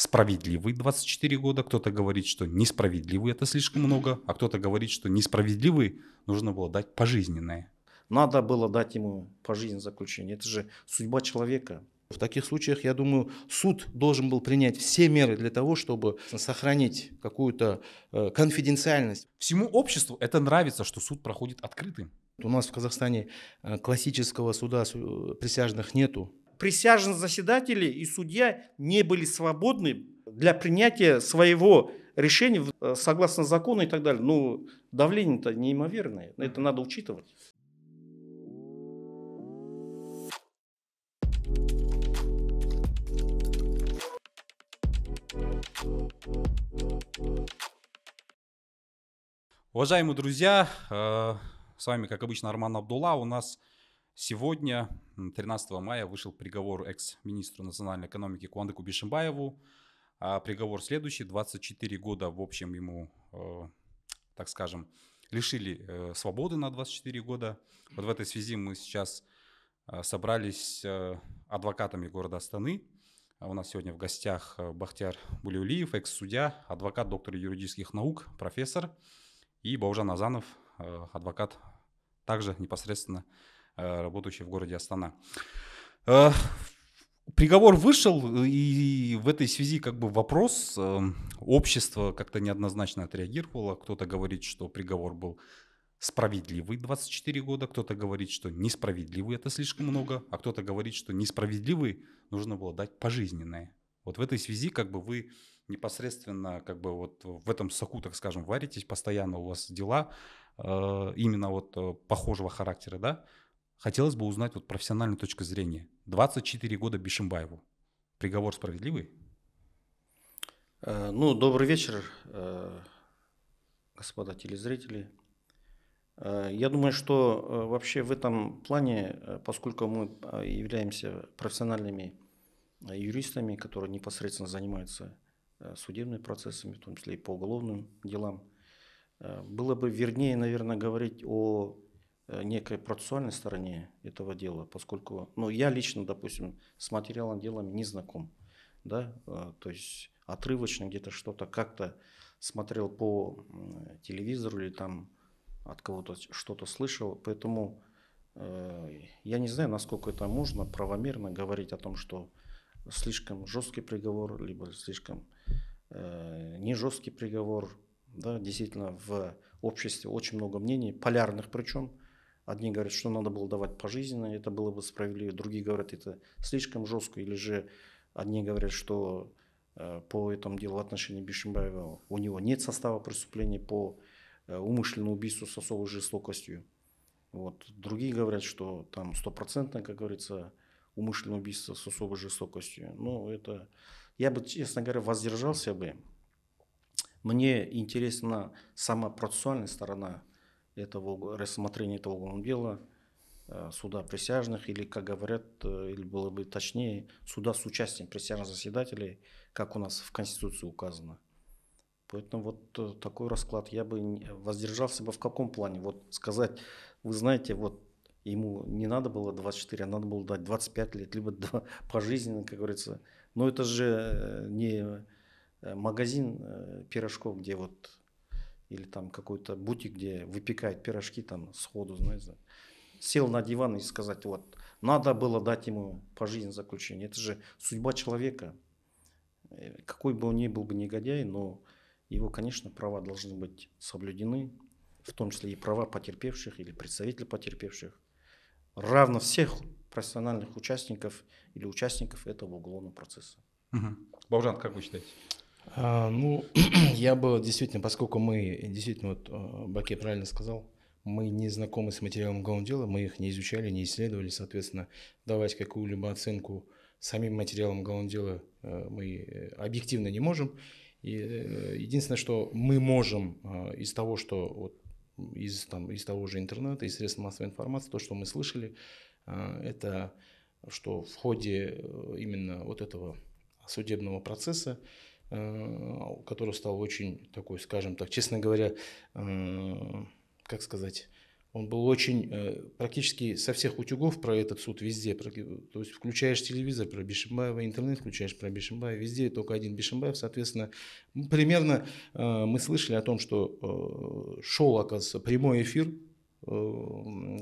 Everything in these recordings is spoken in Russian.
справедливый 24 года, кто-то говорит, что несправедливый это слишком много, а кто-то говорит, что несправедливый нужно было дать пожизненное. Надо было дать ему пожизненное заключение. Это же судьба человека. В таких случаях, я думаю, суд должен был принять все меры для того, чтобы сохранить какую-то э, конфиденциальность. Всему обществу это нравится, что суд проходит открытым. У нас в Казахстане э, классического суда присяжных нету. Присяжные заседатели и судья не были свободны для принятия своего решения э, согласно закону и так далее. Ну, давление-то неимоверное, это надо учитывать. Уважаемые друзья, э, с вами, как обычно, Арман Абдулла. У нас Сегодня, 13 мая, вышел приговор экс-министру национальной экономики Куандыку Бишимбаеву. А приговор следующий, 24 года в общем ему, э, так скажем, лишили э, свободы на 24 года. Вот в этой связи мы сейчас э, собрались э, адвокатами города Астаны. А у нас сегодня в гостях э, Бахтияр Булиулиев, экс-судья, адвокат, доктор юридических наук, профессор. И Баужан Азанов, э, адвокат, также непосредственно Э, работающий в городе Астана. Э, приговор вышел, и в этой связи как бы вопрос э, общества как-то неоднозначно отреагировало. Кто-то говорит, что приговор был справедливый 24 года, кто-то говорит, что несправедливый это слишком много, а кто-то говорит, что несправедливый нужно было дать пожизненное. Вот в этой связи как бы вы непосредственно как бы вот в этом соку, так скажем, варитесь, постоянно у вас дела э, именно вот похожего характера, да? Хотелось бы узнать вот профессиональную точку зрения. 24 года Бишимбаеву. Приговор справедливый? Э, ну, добрый вечер, э, господа телезрители. Э, я думаю, что вообще в этом плане, поскольку мы являемся профессиональными юристами, которые непосредственно занимаются судебными процессами, в том числе и по уголовным делам, было бы вернее, наверное, говорить о Э, некой процессуальной стороне этого дела, поскольку, ну, я лично, допустим, с материалом делами не знаком, да, э, то есть отрывочно где-то что-то как-то смотрел по телевизору или там от кого-то что-то слышал, поэтому э, я не знаю, насколько это можно правомерно говорить о том, что слишком жесткий приговор, либо слишком э, не жесткий приговор, да, действительно в обществе очень много мнений, полярных причем, Одни говорят, что надо было давать пожизненно, это было бы справедливо. Другие говорят, это слишком жестко. Или же одни говорят, что э, по этому делу в отношении Бишимбаева у него нет состава преступления по э, умышленному убийству с особой жестокостью. Вот. Другие говорят, что там стопроцентно, как говорится, умышленное убийство с особой жестокостью. Ну, это... Я бы, честно говоря, воздержался бы. Мне интересна сама процессуальная сторона этого рассмотрения этого уголовного дела э, суда присяжных, или, как говорят, э, или было бы точнее, суда с участием присяжных заседателей, как у нас в Конституции указано. Поэтому вот э, такой расклад я бы воздержался бы в каком плане? Вот сказать, вы знаете, вот ему не надо было 24, а надо было дать 25 лет, либо 2, пожизненно, как говорится. Но это же не магазин пирожков, где вот или там какой-то бутик, где выпекает пирожки там сходу, знаете сел на диван и сказать, вот, надо было дать ему по жизни заключение. Это же судьба человека. Э, какой бы он ни был бы негодяй, но его, конечно, права должны быть соблюдены, в том числе и права потерпевших или представителей потерпевших, равно всех профессиональных участников или участников этого уголовного процесса. Угу. Баужан, как вы считаете? А, ну, я бы действительно, поскольку мы, действительно, вот э, Баке правильно сказал, мы не знакомы с материалом гаундела, мы их не изучали, не исследовали, соответственно, давать какую-либо оценку самим материалам гаундела э, мы э, объективно не можем. И единственное, что мы можем из того, что вот из, там, из того же интернета, из средств массовой информации, то, что мы слышали, это что в ходе именно вот этого судебного процесса Э, который стал очень такой, скажем так, честно говоря, э, как сказать, он был очень, э, практически со всех утюгов про этот суд везде, то есть включаешь телевизор про Бишимбаева, интернет включаешь про Бишимбаева, везде только один Бишимбаев, соответственно, ну, примерно мы слышали о том, что шел, оказывается, прямой эфир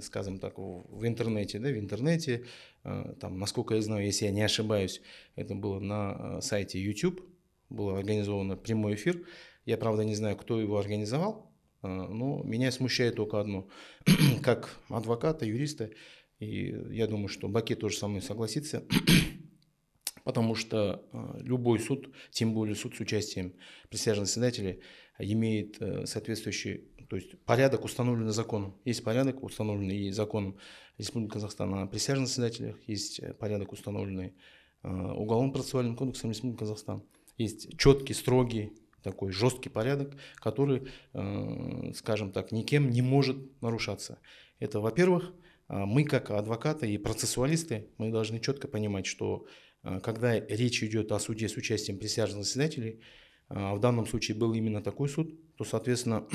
скажем так, в интернете, да, в интернете, там, насколько я знаю, если я не ошибаюсь, это было на сайте YouTube, был организован прямой эфир. Я, правда, не знаю, кто его организовал, э, но меня смущает только одно. как адвоката, юриста, и я думаю, что Баки тоже со мной согласится, потому что э, любой суд, тем более суд с участием присяжных заседателей, имеет э, соответствующий, то есть порядок установленный законом. Есть порядок, установленный и законом Республики Казахстан о присяжных заседателях, есть порядок, установленный Уголовно-процессуальным кодексом Республики Казахстан есть четкий, строгий, такой жесткий порядок, который, э, скажем так, никем не может нарушаться. Это, во-первых, э, мы как адвокаты и процессуалисты, мы должны четко понимать, что э, когда речь идет о суде с участием присяжных заседателей, в данном случае был именно такой суд, то, соответственно,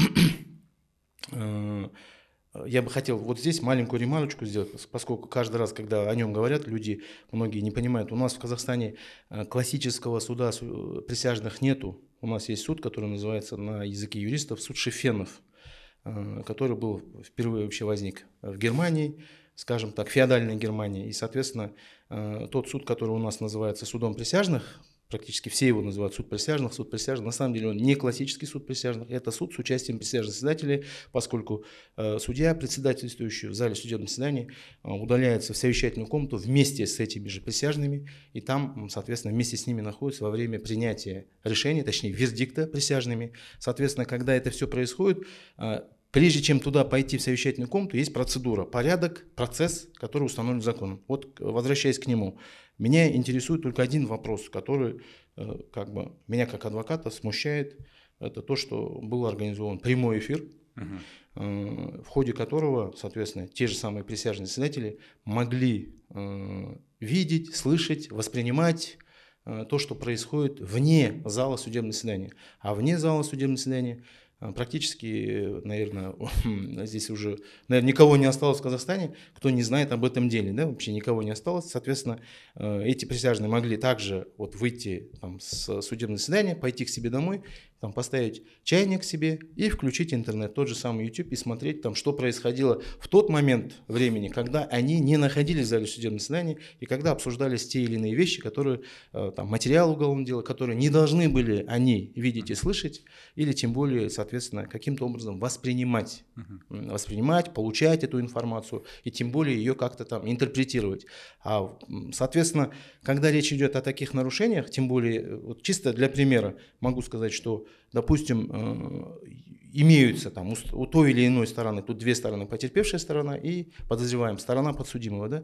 Э, я бы хотел вот здесь маленькую ремарочку сделать, поскольку каждый раз, когда о нем говорят, люди многие не понимают. У нас в Казахстане э, классического суда э, присяжных нету. У нас есть суд, который называется на языке юристов суд Шефенов, который был впервые вообще возник в Германии, скажем так, феодальной Германии. И, соответственно, тот суд, который у нас называется судом присяжных, практически все его называют суд присяжных, суд присяжных. На самом деле он не классический суд присяжных, это суд с участием присяжных заседателей, поскольку э, судья, председательствующий в зале судебного заседания, э, удаляется в совещательную комнату вместе с этими же присяжными, и там, соответственно, вместе с ними находится во время принятия решения, точнее, вердикта присяжными. Соответственно, когда это все происходит, э, Прежде чем туда пойти в совещательную комнату, есть процедура, порядок, процесс, который установлен законом. Вот э, возвращаясь к нему, меня интересует только один вопрос, который э, как бы меня как адвоката смущает. Это то, что был организован прямой эфир, угу. в ходе которого, соответственно, те же самые присяжные заседатели могли э, видеть, слышать, воспринимать то, что происходит вне зала судебного заседания. А вне зала судебного заседания Э, практически, наверное, здесь уже наверное, никого не осталось в Казахстане, кто не знает об этом деле, да, вообще никого не осталось. Соответственно, э, эти присяжные могли также вот выйти там, с судебного заседания, пойти к себе домой там поставить чайник себе и включить интернет, тот же самый YouTube и смотреть там, что происходило в тот момент времени, когда они не находились в зале судебного заседания и когда обсуждались те или иные вещи, которые, э, там, материал уголовного дела, которые не должны были они видеть и слышать, или тем более, соответственно, каким-то образом воспринимать, воспринимать, получать эту информацию и тем более ее как-то там интерпретировать. А, соответственно, когда речь идет о таких нарушениях, тем более, э, вот чисто для примера могу сказать, что допустим, э, имеются там у той или иной стороны, тут две стороны, потерпевшая сторона и подозреваем сторона подсудимого, да,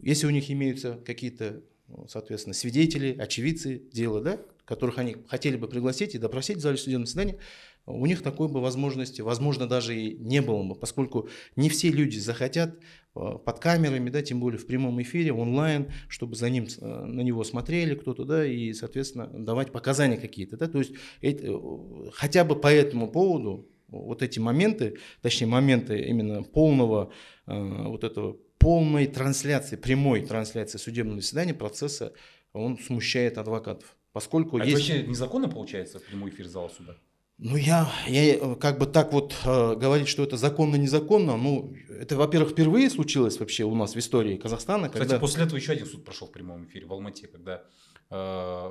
если у них имеются какие-то, ну, соответственно, свидетели, очевидцы дела, да, которых они хотели бы пригласить и допросить в зале судебного заседания, у них такой бы возможности, возможно, даже и не было бы, поскольку не все люди захотят э, под камерами, да, тем более в прямом эфире, онлайн, чтобы за ним, э, на него смотрели кто-то, да, и, соответственно, давать показания какие-то, да, то есть это, э, хотя бы по этому поводу вот эти моменты, точнее моменты именно полного вот этого полной трансляции, прямой трансляции судебного заседания процесса, он смущает адвокатов. Поскольку а есть... это вообще незаконно получается прямой эфир зала суда? Ну, я, я э, как бы так вот э, говорить, что это законно-незаконно, ну, это, во-первых, впервые случилось вообще у нас в истории Казахстана. Кстати, когда... после этого еще один суд прошел в прямом эфире в Алмате, когда э,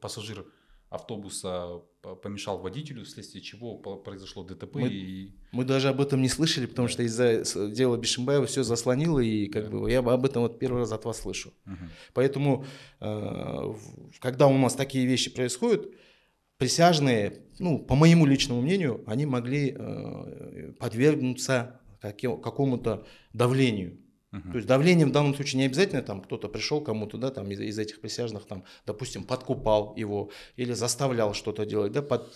пассажир автобуса помешал водителю, вследствие чего произошло ДТП. Мы, и... мы даже об этом не слышали, потому что из-за дела Бишимбаева все заслонило, и как да. бы я об этом вот первый раз от вас слышу. Угу. Поэтому, э, когда у нас такие вещи происходят, присяжные, ну, по моему личному мнению, они могли э, подвергнуться какому-то давлению. Uh-huh. То есть давление в данном случае не обязательно, там кто-то пришел кому-то, да, там из, из этих присяжных, там, допустим, подкупал его или заставлял что-то делать, да, под,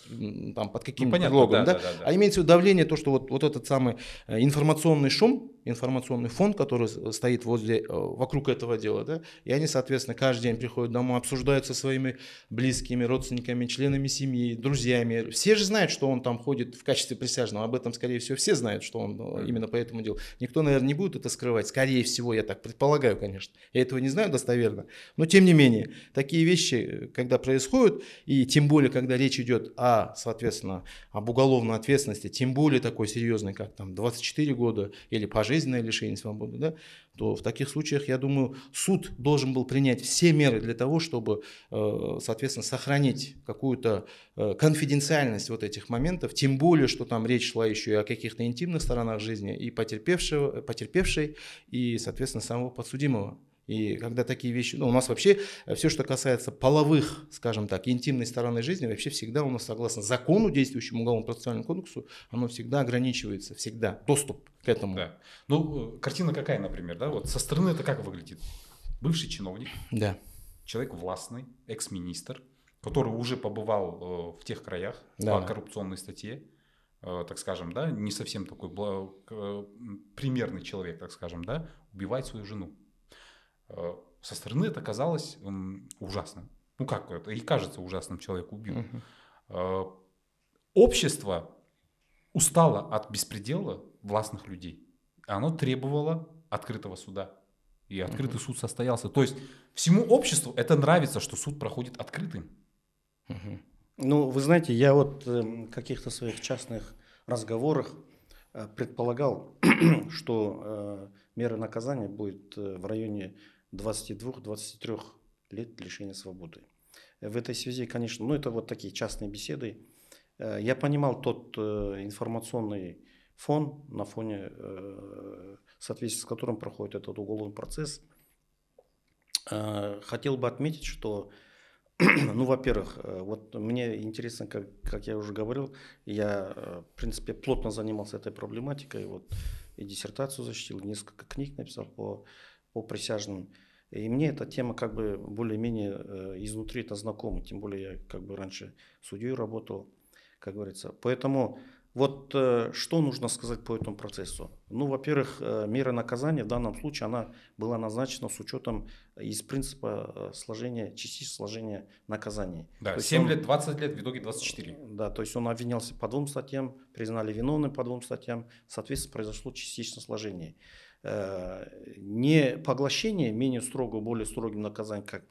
там, под ну, каким-то ну, предлогом, да, да, да, да. А имеется в виду давление, то, что вот, вот этот самый э, информационный шум, информационный фон, который стоит возле, э, вокруг этого дела, да, и они, соответственно, каждый день приходят домой, обсуждают со своими близкими, родственниками, членами семьи, друзьями. Все же знают, что он там ходит в качестве присяжного, об этом, скорее всего, все знают, что он э, именно по этому делу. Никто, наверное, не будет это скрывать, скорее всего, я так предполагаю, конечно. Я этого не знаю достоверно, но тем не менее, такие вещи, э, когда происходят, и тем более, когда речь идет о, соответственно, об уголовной ответственности, тем более такой серьезной, как там 24 года или пожизненно пожизненное лишение свободы, да, то в таких случаях, я думаю, суд должен был принять все меры для того, чтобы, э, соответственно, сохранить какую-то э, конфиденциальность вот этих моментов, тем более, что там речь шла еще и о каких-то интимных сторонах жизни и потерпевшего, потерпевшей, и, соответственно, самого подсудимого. И когда такие вещи, ну, у нас вообще э, все, что касается половых, скажем так, интимной стороны жизни, вообще всегда у нас, согласно закону, действующему уголовному процессуальному кодексу, оно всегда ограничивается, всегда доступ к этому. Да. Ну, э, картина какая, например, да? Вот со стороны это как выглядит? Бывший чиновник, да. человек властный, экс-министр, который уже побывал э, в тех краях да. по коррупционной статье, так скажем, да, не совсем такой примерный человек, так скажем, да, убивает свою жену. Э, со стороны это казалось ужасным. Ну как это? И кажется ужасным, человек убил. Угу. Общество устало от беспредела властных людей. Оно требовало открытого суда. И открытый угу. суд состоялся. То есть всему обществу это нравится, что суд проходит открытым. Угу. Ну, вы знаете, я вот в э, каких-то своих частных разговорах предполагал, что меры наказания будет в районе 22-23 лет лишения свободы. В этой связи, конечно, ну это вот такие частные беседы. Э, я понимал тот э, информационный фон, на фоне, в э, соответствии с которым проходит этот уголовный процесс. Хотел бы отметить, что, ну, во-первых, вот мне интересно, как, как я уже говорил, я, в принципе, плотно занимался этой проблематикой, вот, и диссертацию защитил, несколько книг написал по по присяжным. И мне эта тема как бы более-менее э, изнутри это знакома, тем более я как бы раньше судьей работал, как говорится. Поэтому вот э, что нужно сказать по этому процессу? Ну, во-первых, э, мера наказания в данном случае, она была назначена с учетом из принципа сложения, частичного сложения наказаний. Да, то 7 он, лет, 20 лет, в итоге 24. Да, то есть он обвинялся по двум статьям, признали виновным по двум статьям, соответственно, произошло частичное сложение. Э, не поглощение менее строгого, более строгим наказанием, как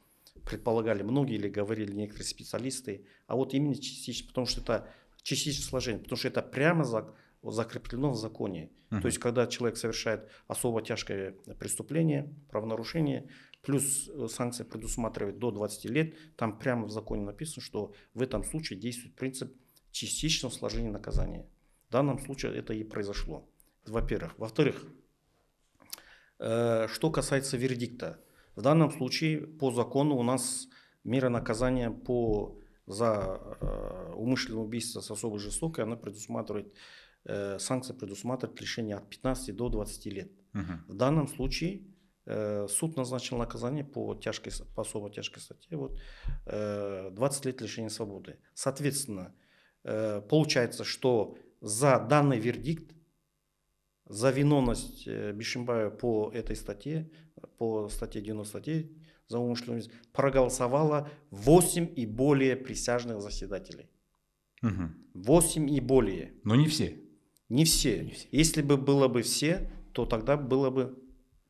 предполагали многие или говорили некоторые специалисты, а вот именно частично, потому что это частичное сложение, потому что это прямо за, закреплено в законе. Uh-huh. То есть, когда человек совершает особо тяжкое преступление, правонарушение, плюс э, санкция предусматривает до 20 лет, там прямо в законе написано, что в этом случае действует принцип частичного сложения наказания. В данном случае это и произошло. Во-первых. Во-вторых, Э, что касается вердикта, в данном случае по закону у нас мера наказания по, за э, умышленное убийство с особой жестокой, она предусматривает, э, санкция предусматривает лишение от 15 до 20 лет. Угу. В данном случае э, суд назначил наказание по, тяжкой, по особо тяжкой статье вот, 20 лет лишения свободы. Соответственно, получается, что за данный вердикт за виновность э, Бишимбаева по этой статье, по статье 99, за умышленность проголосовало 8 и более присяжных заседателей. Угу. 8 и более. Но не все. Не все. Не все. Если бы было бы все, то тогда было бы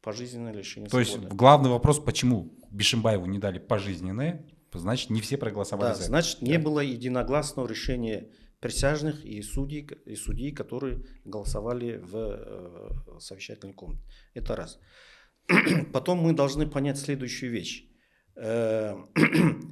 пожизненное лишение То свободы. есть главный вопрос, почему Бишимбаеву не дали пожизненное, значит не все проголосовали да, за это. Значит не да. было единогласного решения присяжных и судей, и судей, которые голосовали в э, совещательной комнате. Это раз. Потом мы должны понять следующую вещь. Э,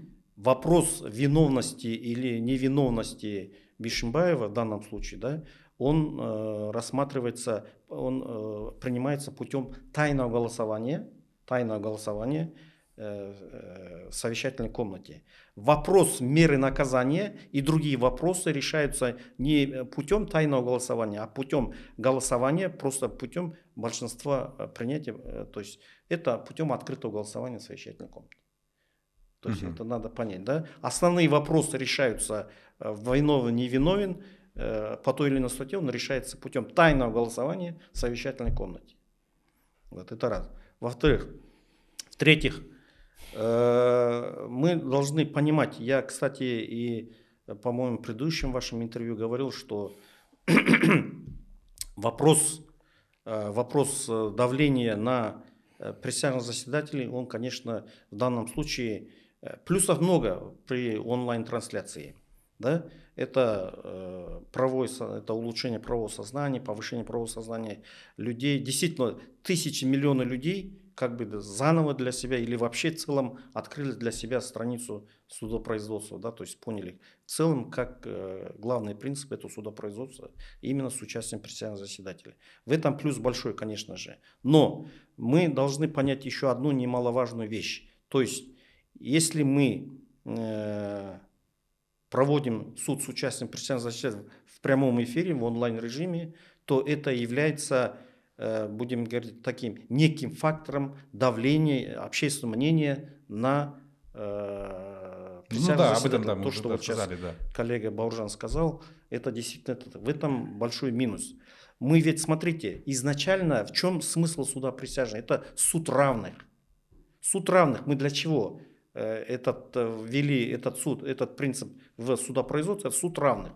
вопрос виновности или невиновности Бишимбаева в данном случае, да, он э, рассматривается, он э, принимается путем тайного голосования, тайного голосования – Э, э, совещательной комнате. Вопрос меры наказания и другие вопросы решаются не путем тайного голосования, а путем голосования, просто путем большинства э, принятия. То есть это путем открытого голосования в совещательной комнате. То есть угу. это надо понять. Да? Основные вопросы решаются виновен, невиновен, по той или иной статье он решается путем тайного голосования в совещательной комнате. Вот это раз. Во-вторых, в-третьих, Э, мы должны понимать, я, кстати, и, по-моему, в предыдущем вашем интервью говорил, что вопрос, э, вопрос э, давления на присяжных заседателей, он, конечно, в данном случае, плюсов много при онлайн-трансляции. Да? Это, э, правое, это улучшение правового сознания, повышение правового сознания людей. Действительно, тысячи, миллионы людей как бы заново для себя или вообще в целом открыли для себя страницу судопроизводства, да, то есть поняли в целом, как э, главный принцип этого судопроизводства именно с участием председателя заседателей. В этом плюс большой, конечно же. Но мы должны понять еще одну немаловажную вещь. То есть, если мы э, проводим суд с участием председателя заседателей в прямом эфире, в онлайн-режиме, то это является Э, будем говорить, таким неким фактором давления общественного мнения на э, ну да, об этом, да, то, что вот сказали, сейчас да. коллега Бауржан сказал, это действительно это, в этом большой минус. Мы ведь, смотрите, изначально в чем смысл суда присяжных? Это суд равных. Суд равных мы для чего э, этот, ввели этот суд, этот принцип в судопроизводстве? суд равных.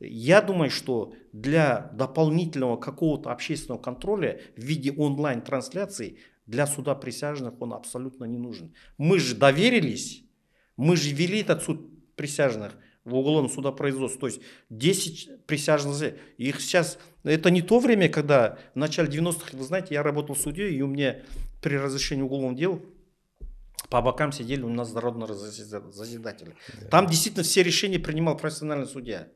Я думаю, что для дополнительного какого-то общественного контроля в виде онлайн трансляции для суда присяжных он абсолютно не нужен. Мы же доверились, мы же вели этот суд присяжных в уголовном судопроизводстве. То есть 10 присяжных, их сейчас... Это не то время, когда в начале 90-х, вы знаете, я работал судьей, и у меня при разрешении уголовных дел по бокам сидели у нас народные заседатели. Там действительно все решения принимал профессиональный судья.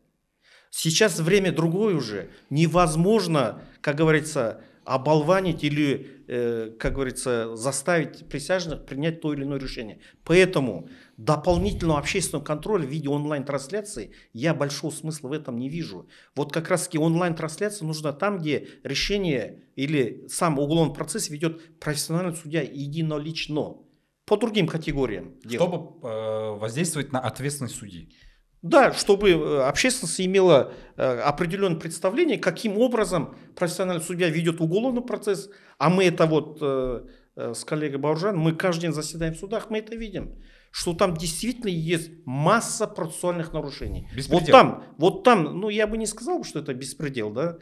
Сейчас время другое уже. Невозможно, как говорится, оболванить или, э, как говорится, заставить присяжных принять то или иное решение. Поэтому дополнительного общественного контроля в виде онлайн-трансляции я большого смысла в этом не вижу. Вот как раз-таки онлайн-трансляция нужна там, где решение или сам уголовный процесс ведет профессиональный судья единолично по другим категориям. Дел. Чтобы э, воздействовать на ответственность судьи. Да, чтобы э, общественность имела э, определенное представление, каким образом профессиональный судья ведет уголовный процесс, а мы это вот э, с коллегой Бауржан, мы каждый день заседаем в судах, мы это видим, что там действительно есть масса процессуальных нарушений. Беспредел. Вот там, вот там, ну я бы не сказал, что это беспредел, да,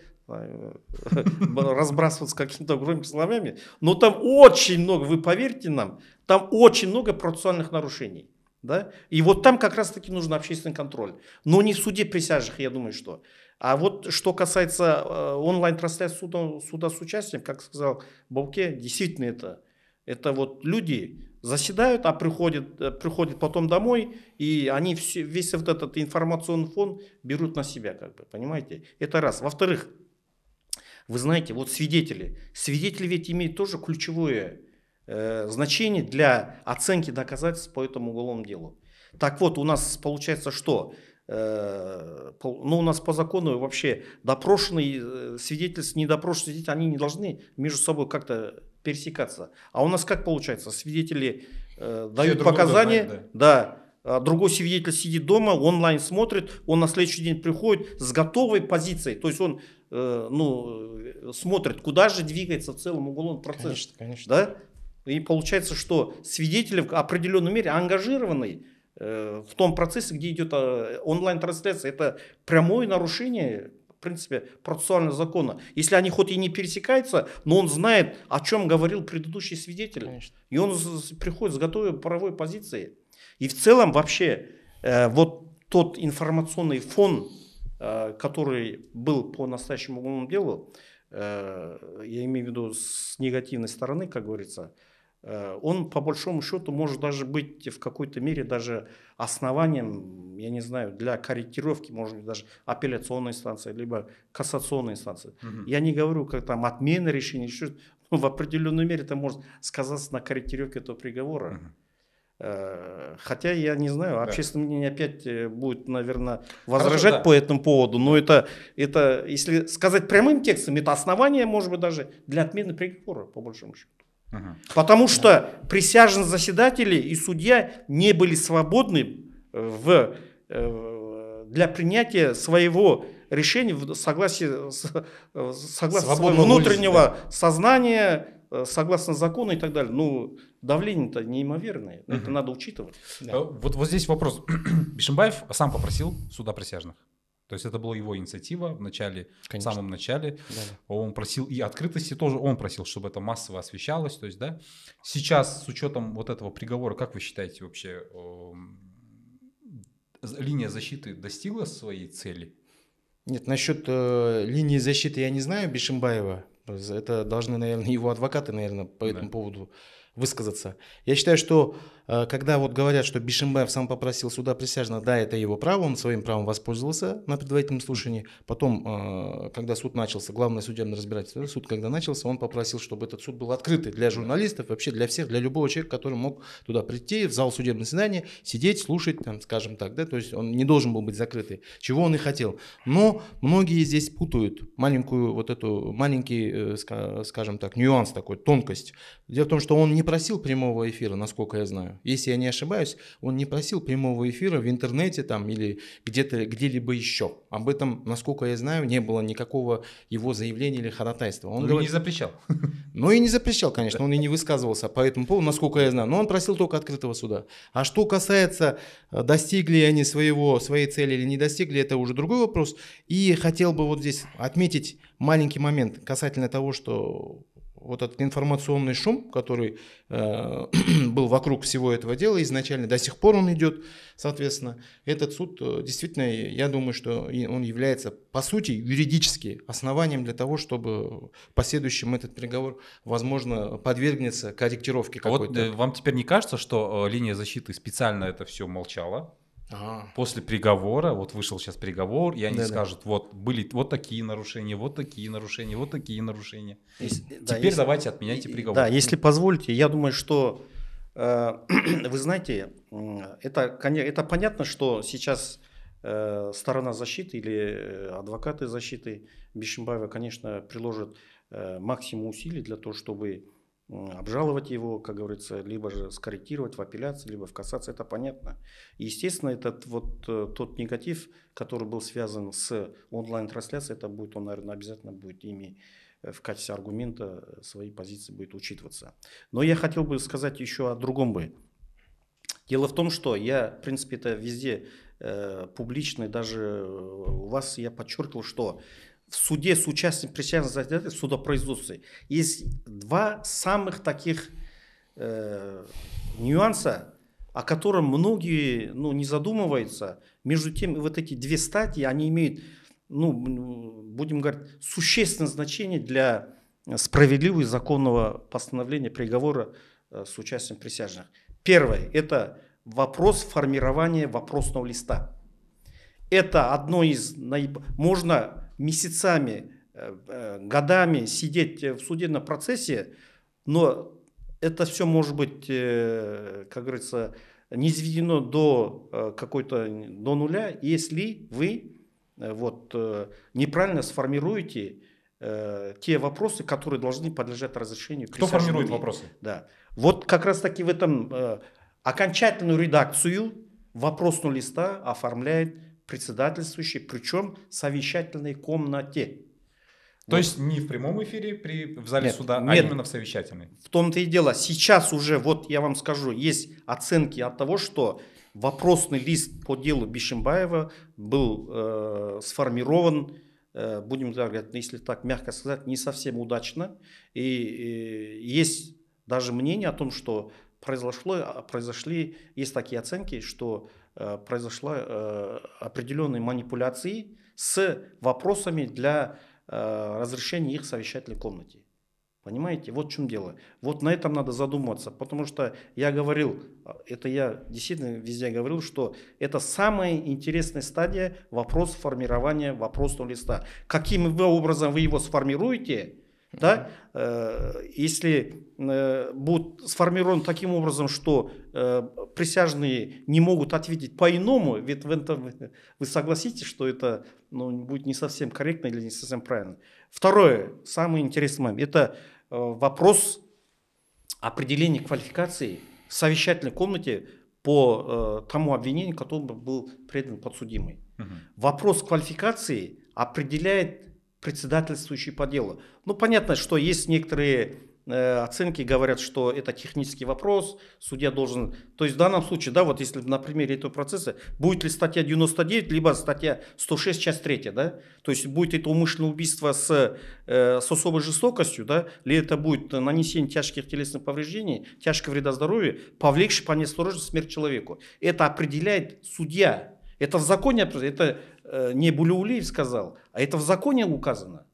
разбрасываться какими-то громкими словами, но там очень много, вы поверьте нам, там очень много процессуальных нарушений. Да? И вот там как раз-таки нужен общественный контроль. Но не в суде присяжных, я думаю, что. А вот что касается э, онлайн-трансляции суда, суда с участием, как сказал Бауке, действительно это, это вот люди заседают, а приходят, э, приходят потом домой, и они все, весь вот этот информационный фон берут на себя, как бы, понимаете? Это раз. Во-вторых, вы знаете, вот свидетели. Свидетели ведь имеют тоже ключевое Э, значение для оценки доказательств по этому уголовному делу. Так вот, у нас получается что? Э, ну, у нас по закону вообще допрошенные э, свидетельства, недопрошенные свидетели, они не должны между собой как-то пересекаться. А у нас как получается? Свидетели э, дают показания, знает, да. да, а другой свидетель сидит дома, онлайн смотрит, он на следующий день приходит с готовой позицией, то есть он э, ну, смотрит, куда же двигается в целом уголовный процесс. Конечно, конечно. Да? И получается, что свидетели в определенной мере ангажированы э, в том процессе, где идет э, онлайн-трансляция. Это прямое нарушение в принципе, процессуального закона. Если они хоть и не пересекаются, но он знает, о чем говорил предыдущий свидетель. Конечно. И он приходит с готовой правовой позиции. И в целом вообще э, вот тот информационный фон, э, который был по настоящему уголовному делу, э, я имею в виду с негативной стороны, как говорится, Э, он по большому счету может даже быть в какой-то мере даже основанием, я не знаю, для корректировки, может быть, даже апелляционной инстанции, либо кассационной инстанции. Угу. Я не говорю, как там отмена решения, еще, но в определенной мере это может сказаться на корректировке этого приговора. Угу. Хотя я не знаю, общественное мнение опять э, будет, наверное, возражать Хорошо, да. по этому поводу, но это, это, если сказать прямым текстом, это основание, может быть, даже для отмены приговора, по большому счету. Угу. Потому что присяжные заседатели и судья не были свободны э, э, в, для принятия своего решения в согласии, э, согласно внутреннего воле, да. сознания, согласно закону и так далее. Ну, давление-то неимоверное, угу. это надо учитывать. Да. Вот, вот здесь вопрос. Бишимбаев сам попросил суда присяжных. То есть это была его инициатива в начале, Конечно. в самом начале. Да. Он просил и открытости тоже, он просил, чтобы это массово освещалось. То есть, да. Сейчас с учетом вот этого приговора, как вы считаете вообще, эм, линия защиты достигла своей цели? Нет, насчет э, линии защиты я не знаю Бишимбаева. Это должны, наверное, его адвокаты, наверное, по да. этому поводу высказаться. Я считаю, что э, когда вот говорят, что Бишимбаев сам попросил суда присяжного, да, это его право, он своим правом воспользовался на предварительном слушании. Потом, э, когда суд начался, главное судебное разбирательство, суд когда начался, он попросил, чтобы этот суд был открытый для журналистов, вообще для всех, для любого человека, который мог туда прийти, в зал судебного заседания, сидеть, слушать, там, скажем так, да, то есть он не должен был быть закрытый, чего он и хотел. Но многие здесь путают маленькую вот эту, маленький, э, скажем так, нюанс такой, тонкость. Дело в том, что он не просил прямого эфира, насколько я знаю. Если я не ошибаюсь, он не просил прямого эфира в интернете там или где-то, где-либо еще. Об этом, насколько я знаю, не было никакого его заявления или ходатайства. Он ну говорит... и не запрещал. Ну и не запрещал, конечно, он и не высказывался по этому поводу, насколько я знаю. Но он просил только открытого суда. А что касается, э, достигли они своего, своей цели или не достигли, это уже другой вопрос. И хотел бы вот здесь отметить маленький момент касательно того, что вот этот информационный шум, который э, был вокруг всего этого дела изначально, до сих пор он идет, соответственно, этот суд э, действительно, я думаю, что он является, по сути, юридически основанием для того, чтобы в последующем этот приговор, возможно, подвергнется корректировке какой-то. вот э, вам теперь не кажется, что э, линия защиты специально это все молчала? Ага. После приговора, вот вышел сейчас приговор, и они да, скажут, вот были вот такие нарушения, вот такие нарушения, вот такие нарушения. Если, Теперь да, если, давайте отменяйте приговор. Да, если позволите, я думаю, что э, вы знаете, это, это понятно, что сейчас э, сторона защиты или э, адвокаты защиты Бишимбаева, конечно, приложат э, максимум усилий для того, чтобы обжаловать его, как говорится, либо же скорректировать в апелляции, либо в кассации, это понятно. Естественно, этот вот э, тот негатив, который был связан с онлайн-трансляцией, это будет, он, наверное, обязательно будет ими э, в качестве аргумента э, своей позиции будет учитываться. Но я хотел бы сказать еще о другом бы. Дело в том, что я, в принципе, это везде э, публично, даже у вас я подчеркивал, что в суде с участием присяжных судопроизводстве есть два самых таких э, нюанса, о котором многие ну, не задумываются. Между тем, вот эти две статьи, они имеют, ну, будем говорить, существенное значение для справедливого и законного постановления приговора э, с участием присяжных. Первое – это вопрос формирования вопросного листа. Это одно из... Наиб... Можно месяцами, э, э, годами сидеть э, в судебном процессе, но это все может быть, как говорится, не изведено до какой-то до нуля, если вы вот, неправильно сформируете те вопросы, которые должны подлежать разрешению. Кто формирует вопросы? Да. Вот как раз таки в этом окончательную редакцию вопросного листа оформляет председательствующий, причем в совещательной комнате. То вот. есть не в прямом эфире при, в зале нет, суда, а нет, а именно в совещательной? В том-то и дело. Сейчас уже, вот я вам скажу, есть оценки от того, что вопросный лист по делу Бишимбаева был э, сформирован, э, будем так говорить, если так мягко сказать, не совсем удачно. И, и есть даже мнение о том, что произошло, а произошли, есть такие оценки, что Э, произошла э, определенные манипуляции с вопросами для э, разрешения их совещательной комнате. Понимаете, вот в чем дело. Вот на этом надо задуматься, потому что я говорил, это я действительно везде говорил, что это самая интересная стадия вопрос формирования вопросного листа. Каким вы образом вы его сформируете – да? Э, если э, будут сформированы таким образом, что э, присяжные не могут ответить по-иному, ведь в этом вы согласитесь, что это ну, будет не совсем корректно или не совсем правильно. Второе, самый интересный момент, это вопрос определения квалификации в совещательной комнате по тому обвинению, которому был предан подсудимый. Угу. Вопрос квалификации определяет председательствующий по делу. Ну, понятно, что есть некоторые э, оценки, говорят, что это технический вопрос, судья должен... То есть в данном случае, да, вот если на примере этого процесса, будет ли статья 99, либо статья 106, часть 3, да? То есть будет это умышленное убийство с, э, с особой жестокостью, да? Или это будет нанесение тяжких телесных повреждений, тяжкого вреда здоровью, повлекший по неосторожности смерть человеку. Это определяет судья, это в законе, это Э, не Булиулиев сказал, а это в законе указано.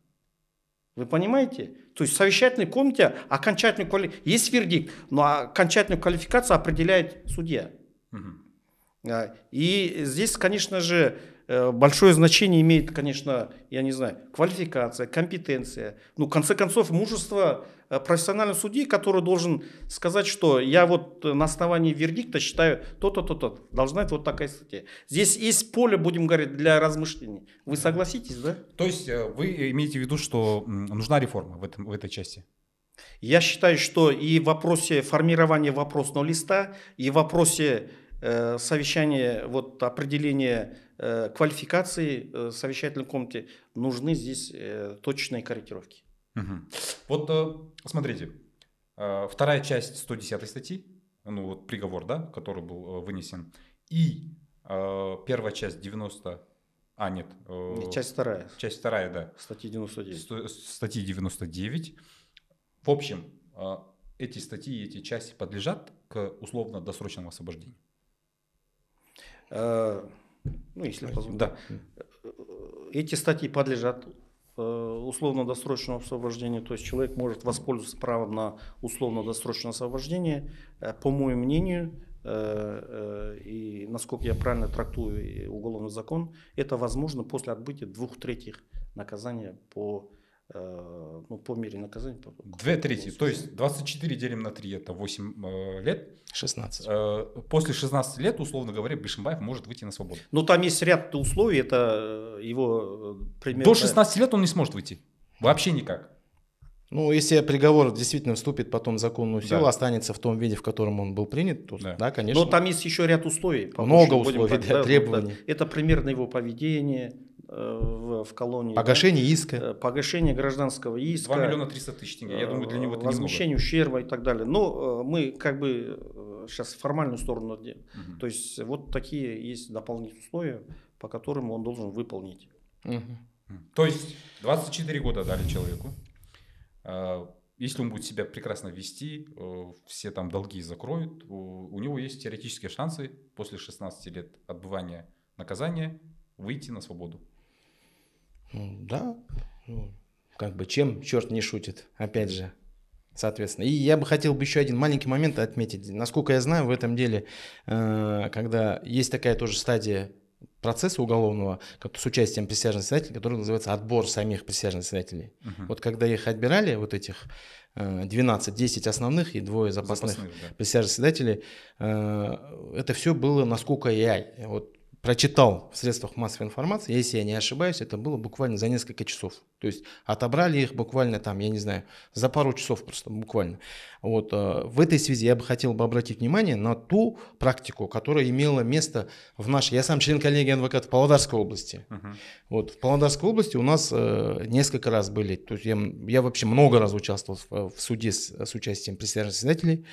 Вы понимаете? То есть в совещательной комнате окончательную квалификацию, есть вердикт, но окончательную квалификацию определяет судья. Угу. И здесь, конечно же, э, большое значение имеет, конечно, я не знаю, квалификация, компетенция, ну, в конце концов, мужество Э, профессиональный судьи, который должен сказать, что я вот э, на основании вердикта считаю то-то, то-то. Должна быть вот такая статья. Здесь есть поле, будем говорить, для размышлений. Вы согласитесь, да? То есть э, вы имеете в виду, что нужна реформа в, этом, в этой части? Я считаю, что и в вопросе формирования вопросного листа, и в вопросе э, совещания, вот определения э, квалификации э, совещательной комнате нужны здесь э, точные корректировки. Угу. Вот э, смотрите, э, вторая часть 110 статьи, ну вот приговор, да, который был э, вынесен, и первая часть 90 а, нет. Э, часть вторая. Часть вторая, да. Статьи 99. Сто, статьи 99. В общем, эти статьи эти части подлежат к условно-досрочному освобождению. ну, если позволите. Да. Эти статьи подлежат Э, условно-досрочного освобождения, то есть человек может воспользоваться правом на условно-досрочное освобождение, э, по моему мнению, э, и насколько я правильно трактую уголовный закон, это возможно после отбытия двух третьих наказания по Э, ну, по мере наказания. Две трети, то есть 24 делим на 3, это 8 э, лет. 16. Э, после 16 лет, условно говоря, Бишимбаев может выйти на свободу. Ну, там есть ряд условий, это его примерно... До 16 лет он не сможет выйти, вообще никак. Ну, если приговор действительно вступит потом в законную силу, да. останется в том виде, в котором он был принят, то да, да конечно. Но там есть еще ряд условий. Много условий, так, да, требований. да. Это примерно его поведение, Э, в, в колонии. Погашение да? иска. Э, погашение гражданского иска. 2 миллиона 300 тысяч тенге. Я думаю, для него это Возмещение немного. ущерба и так далее. Но э, мы как бы сейчас формальную сторону делаем. Угу. То есть вот такие есть дополнительные условия, по которым он должен выполнить. Угу. То есть 24 года дали человеку. Если он будет себя прекрасно вести, все там долги закроют, у него есть теоретические шансы после 16 лет отбывания наказания выйти на свободу. Ну, да. Ну, как бы чем черт не шутит, опять же. Соответственно. И я бы хотел бы еще один маленький момент отметить. Насколько я знаю, в этом деле, э, когда есть такая тоже стадия процесса уголовного с участием присяжных свидетелей, который называется отбор самих присяжных заседателей. Угу. Вот когда их отбирали, вот этих 12, э, 10 основных и двое запасных, запасных да. присяжных свидетелей, э, это все было, насколько я вот прочитал в средствах массовой информации, если я не ошибаюсь, это было буквально за несколько часов. То есть отобрали их буквально там, я не знаю, за пару часов просто буквально. Вот э, в этой связи я бы хотел бы обратить внимание на ту практику, которая имела место в нашей... Я сам член коллегии адвокатов Павлодарской области. Uh-huh. Вот в Павлодарской области у нас э, несколько раз были, то есть я, я вообще много раз участвовал в, суде с, с участием присяжных заседателей.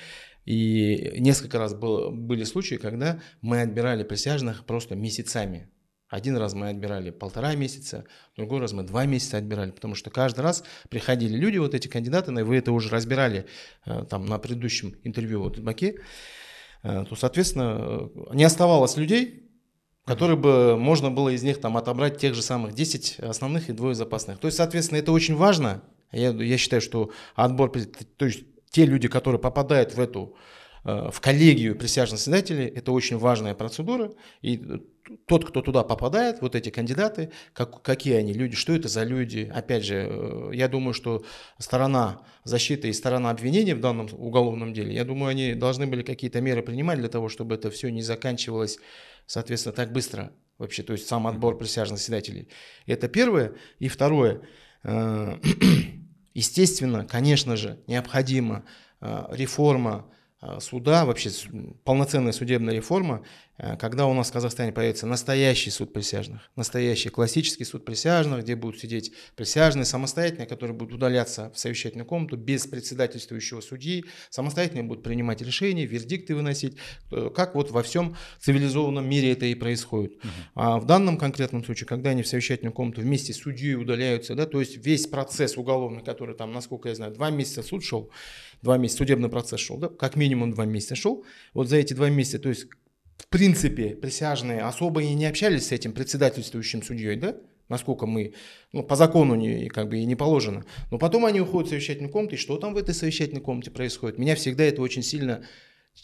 И несколько раз было, были случаи, когда мы отбирали присяжных просто месяцами. Один раз мы отбирали полтора месяца, другой раз мы два месяца отбирали, потому что каждый раз приходили люди, вот эти кандидаты, и вы это уже разбирали э, там на предыдущем интервью вот Баке, э, то, соответственно, э, не оставалось людей, которые бы можно было из них там отобрать тех же самых 10 основных и двое запасных. То есть, соответственно, это очень важно. Я, я считаю, что отбор, то есть те люди, которые попадают в эту э, в коллегию присяжных заседателей, это очень важная процедура, и э, тот, кто туда попадает, вот эти кандидаты, как, какие они люди, что это за люди. Опять же, э, я думаю, что сторона защиты и сторона обвинения в данном уголовном деле, я думаю, они должны были какие-то меры принимать для того, чтобы это все не заканчивалось, соответственно, так быстро вообще, то есть сам отбор присяжных заседателей. Это первое. И второе, Естественно, конечно же, необходима э, реформа Э, суда, вообще полноценная судебная реформа, э, когда у нас в Казахстане появится настоящий суд присяжных, настоящий классический суд присяжных, где будут сидеть присяжные самостоятельно, которые будут удаляться в совещательную комнату без председательствующего судьи, самостоятельно будут принимать решения, вердикты выносить, э, как вот во всем цивилизованном мире это и происходит. Угу. А в данном конкретном случае, когда они в совещательную комнату вместе с судьей удаляются, да, то есть весь процесс уголовный, который там, насколько я знаю, два месяца суд шел, два месяца, судебный процесс шел, да, как минимум два месяца шел. Вот за эти два месяца, то есть, в принципе, присяжные особо и не общались с этим председательствующим судьей, да, насколько мы, ну, по закону не, как бы и не положено. Но потом они уходят в совещательную комнату, и что там в этой совещательной комнате происходит? Меня всегда это очень сильно,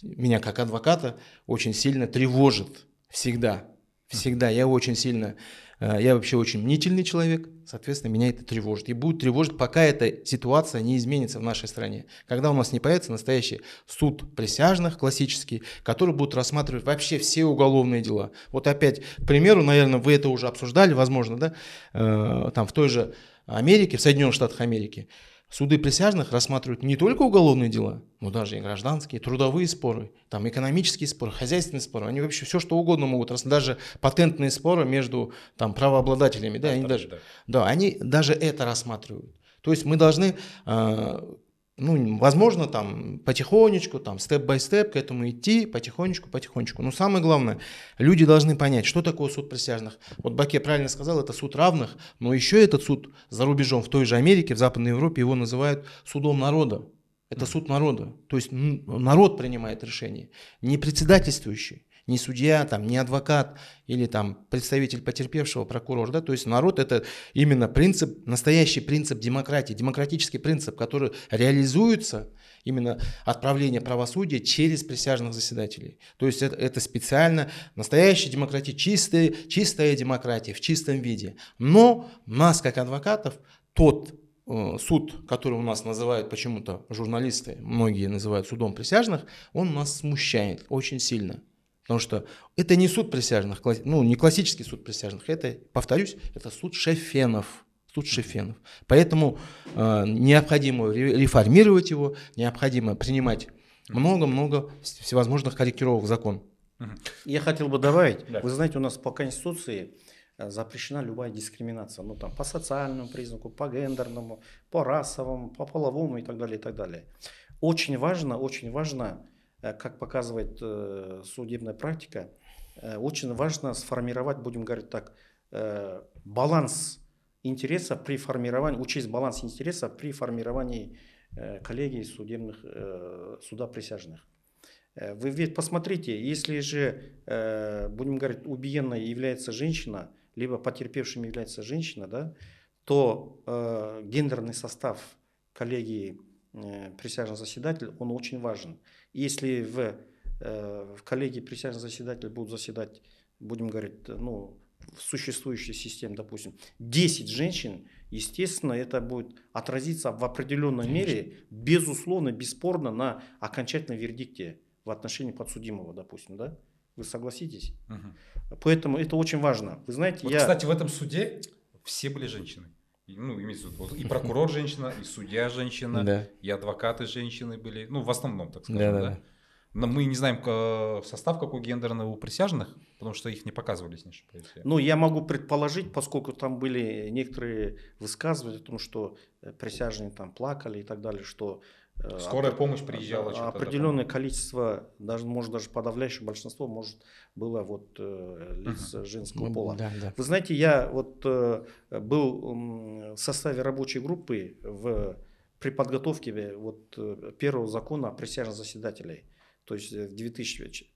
меня как адвоката, очень сильно тревожит. Всегда. Всегда. Я очень сильно Э, я вообще очень мнительный человек, соответственно, меня это тревожит. И будет тревожить, пока эта ситуация не изменится в нашей стране. Когда у нас не появится настоящий суд присяжных классический, который будет рассматривать вообще все уголовные дела. Вот опять, к примеру, наверное, вы это уже обсуждали, возможно, да, э, там в той же Америке, в Соединенных Штатах Америки, Суды присяжных рассматривают не только уголовные дела, но даже и гражданские, трудовые споры, там экономические споры, хозяйственные споры. Они вообще все что угодно могут, рассматривать, даже патентные споры между там, правообладателями. Да, да, они даже, да. да, они даже это рассматривают. То есть мы должны э, ну, возможно, там потихонечку, там степ-бай-степ к этому идти, потихонечку, потихонечку. Но самое главное, люди должны понять, что такое суд присяжных. Вот Баке правильно сказал, это суд равных, но еще этот суд за рубежом, в той же Америке, в Западной Европе его называют судом народа. Это суд народа. То есть народ принимает решение, не председательствующий не судья, там, не адвокат или там представитель потерпевшего, прокурор. Да? То есть народ – это именно принцип, настоящий принцип демократии, демократический принцип, который реализуется именно отправление правосудия через присяжных заседателей. То есть это, это специально настоящая демократия, чистая, чистая демократия в чистом виде. Но нас, как адвокатов, тот э, суд, который у нас называют почему-то журналисты, многие называют судом присяжных, он нас смущает очень сильно. Потому что это не суд присяжных, ну, не классический суд присяжных, это, повторюсь, это суд шефенов. Суд шефенов. Поэтому э, необходимо реформировать его, необходимо принимать много-много всевозможных корректировок в закон. Я хотел бы добавить, да. вы знаете, у нас по Конституции э, запрещена любая дискриминация, ну там по социальному признаку, по гендерному, по расовому, по половому и так далее, и так далее. Очень важно, очень важно Э, как показывает э, судебная практика, э, очень важно сформировать, будем говорить так, баланс интереса при формировании, учесть баланс интереса при формировании коллегии судебных, суда присяжных. Вы ведь посмотрите, если же, будем говорить, убиенной является женщина, либо потерпевшим является женщина, да, то гендерный состав коллегии присяжных заседателей он очень важен. Если в, э, в коллегии присяжных заседателей будут заседать, будем говорить, э, ну, в существующей системе, допустим, 10 женщин, естественно, это будет отразиться в определенной Конечно. мере, безусловно, бесспорно, на окончательном вердикте в отношении подсудимого, допустим, да? Вы согласитесь? Угу. Поэтому это очень важно. Вы знаете, вот, я... Кстати, в этом суде все были женщины ну, имеется в виду, и прокурор женщина, и судья женщина, да. и адвокаты женщины были, ну, в основном, так скажем, да. да. да. Но мы не знаем состав какой гендерный у присяжных, потому что их не показывали, если не Ну, я могу предположить, поскольку там были некоторые высказывания о том, что э, присяжные там плакали и так далее, что Э, Скорая помощь приезжала. Определенное там. количество, даже, может даже подавляющее большинство, может было вот э, лиц uh-huh. женского пола. Да, да. Вы знаете, я вот э, был в составе рабочей группы в, при подготовке э, вот э, первого закона о присяжных заседателей. То есть в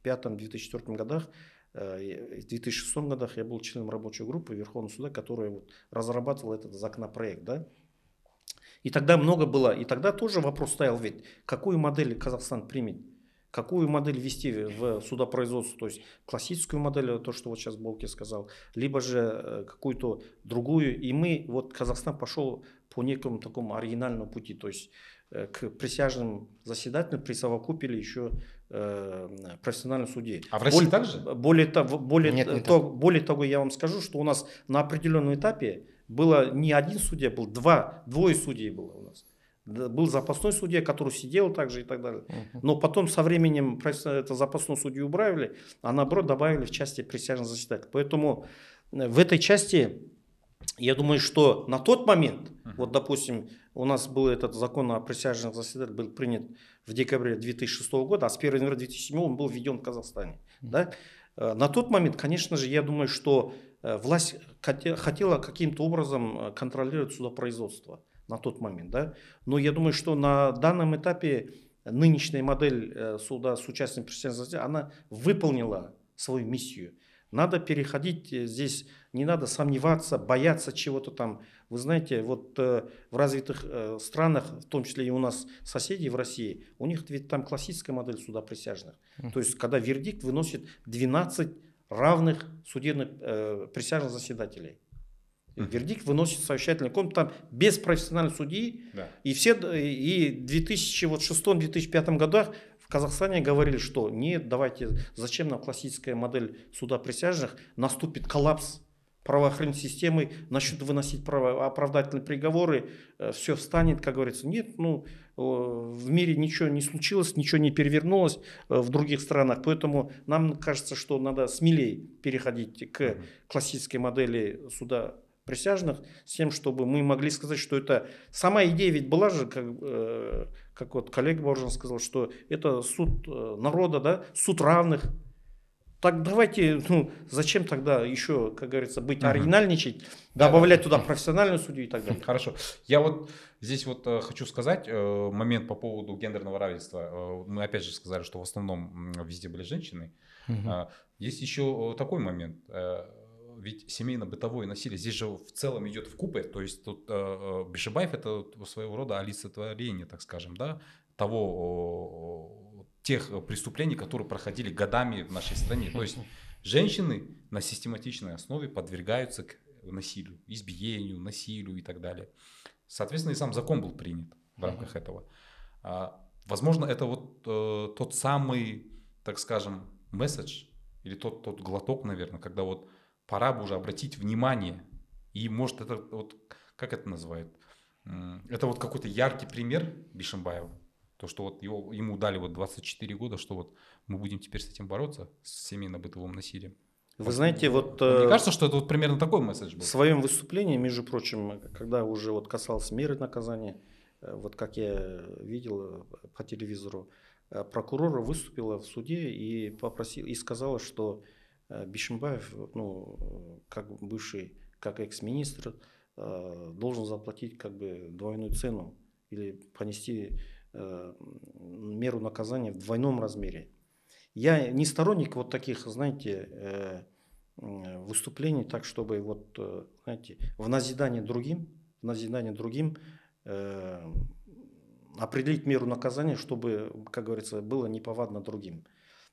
2005-2004 годах в 2006 годах я был членом рабочей группы Верховного суда, которая вот разрабатывала этот законопроект. Да? И тогда много было. И тогда тоже вопрос стоял, ведь какую модель Казахстан примет? Какую модель вести в судопроизводство? То есть классическую модель, то, что вот сейчас Болки сказал, либо же э, какую-то другую. И мы, вот Казахстан пошел по некому такому оригинальному пути. То есть э, к присяжным заседателям присовокупили еще э, профессиональных судей. А в России более, также? Более, того, более, Нет, не более того, я вам скажу, что у нас на определенном этапе было не один судья, был два, двое судей было у нас. Был запасной судья, который сидел также и так далее. Но потом со временем это запасную судью убрали, а наоборот добавили в части присяжных заседателей. Поэтому э, в этой части я думаю, что на тот момент, вот допустим, у нас был этот закон о присяжных заседателях был принят в декабре 2006 года, а с 1 января 2007 он был введен в Казахстане. Да? Э, на тот момент, конечно же, я думаю, что Э, власть хотела каким-то образом э, контролировать судопроизводство на тот момент. Да? Но я думаю, что на данном этапе нынешняя модель э, суда с участием президента, она выполнила свою миссию. Надо переходить здесь, не надо сомневаться, бояться чего-то там. Вы знаете, вот в развитых странах, в том числе и у нас соседи в России, у них ведь там классическая модель суда присяжных. То есть, когда вердикт выносит 12 равных судебных э, присяжных заседателей. Вердикт выносит совещательный комнат там без профессиональных судей. Да. И все и в 2006-2005 годах в Казахстане говорили, что нет, давайте, зачем нам классическая модель суда присяжных, наступит коллапс правоохранительной системой начнут выносить право, оправдательные приговоры, э, все встанет, как говорится. Нет, ну, в мире ничего не случилось, ничего не перевернулось э, в других странах. Поэтому нам кажется, что надо смелее переходить к классической модели суда присяжных, с тем, чтобы мы могли сказать, что это... Сама идея ведь была же, как, э, как вот коллега Боржин сказал, что это суд народа, да, суд равных, так давайте, ну, зачем тогда еще, как говорится, быть угу. оригинальничать, добавлять туда профессиональную судью и так далее. Хорошо. Я вот здесь вот э, хочу сказать э, момент по поводу гендерного равенства. Э, мы опять же сказали, что в основном везде были женщины. Угу. Есть еще такой момент ведь семейно-бытовое насилие, здесь же в целом идет в купе, то есть тут э, Бешибаев это своего рода олицетворение, так скажем, да, того тех э, преступлений, которые проходили годами в нашей стране. То есть женщины на систематичной основе подвергаются к насилию, избиению, насилию и так далее. Соответственно, и сам закон был принят в рамках этого. А, возможно, это вот э, тот самый, так скажем, месседж или тот, тот глоток, наверное, когда вот пора бы уже обратить внимание. И может это вот, как это называют? Это вот какой-то яркий пример Бишимбаева то, что вот его, ему дали вот 24 года, что вот мы будем теперь с этим бороться, с семейно-бытовым насилием. Вы вот, знаете, вот... Ну, мне э, кажется, что это вот примерно такой месседж был. В своем выступлении, между прочим, когда уже вот касался меры наказания, э, вот как я видел э, по телевизору, прокурора выступила в суде и попросила, и сказала, что Бишимбаев, ну, как бывший, как экс-министр, должен заплатить как бы двойную цену или понести Э, меру наказания в двойном размере. Я не сторонник вот таких, знаете, э, э, выступлений, так чтобы вот, знаете, в назидание другим, в назидание другим определить меру наказания, чтобы, как говорится, было неповадно другим.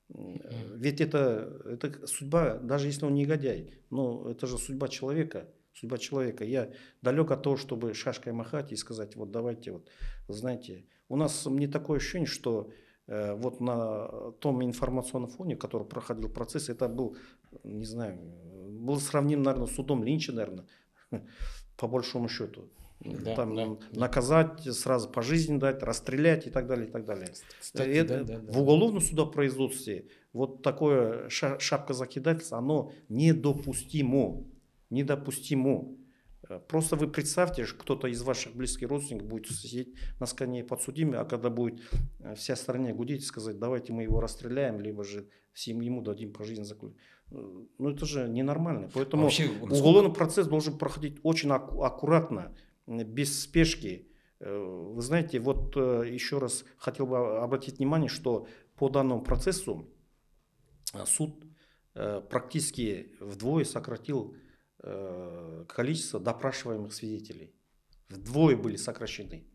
Ведь это, это судьба, даже если он негодяй, но это же судьба человека. Судьба человека. Я далек от того, чтобы шашкой махать и сказать, вот давайте, вот, знаете, у нас, не такое ощущение, что э, вот на том информационном фоне, который проходил процесс, это был, не знаю, был сравним, наверное, с судом Линча, наверное, по большому счету. Да, там да, наказать, да. сразу по жизни дать, расстрелять и так далее, и так далее. Кстати, э, это, да, да, в уголовном судопроизводстве вот такое шапка закидательство, оно недопустимо. Недопустимо. Э, просто вы представьте, что кто-то из ваших близких родственников будет сидеть на скамье подсудимый, а когда будет э, вся страна гудеть и сказать, давайте мы его расстреляем, либо же всем ему дадим пожизненное заключение. Э, ну это же ненормально. А Поэтому Вообще, насколько... уголовный процесс должен проходить очень аку- аккуратно, без спешки. Вы знаете, вот еще раз хотел бы обратить внимание, что по данному процессу суд практически вдвое сократил Э, количество допрашиваемых свидетелей. Вдвое были сокращены.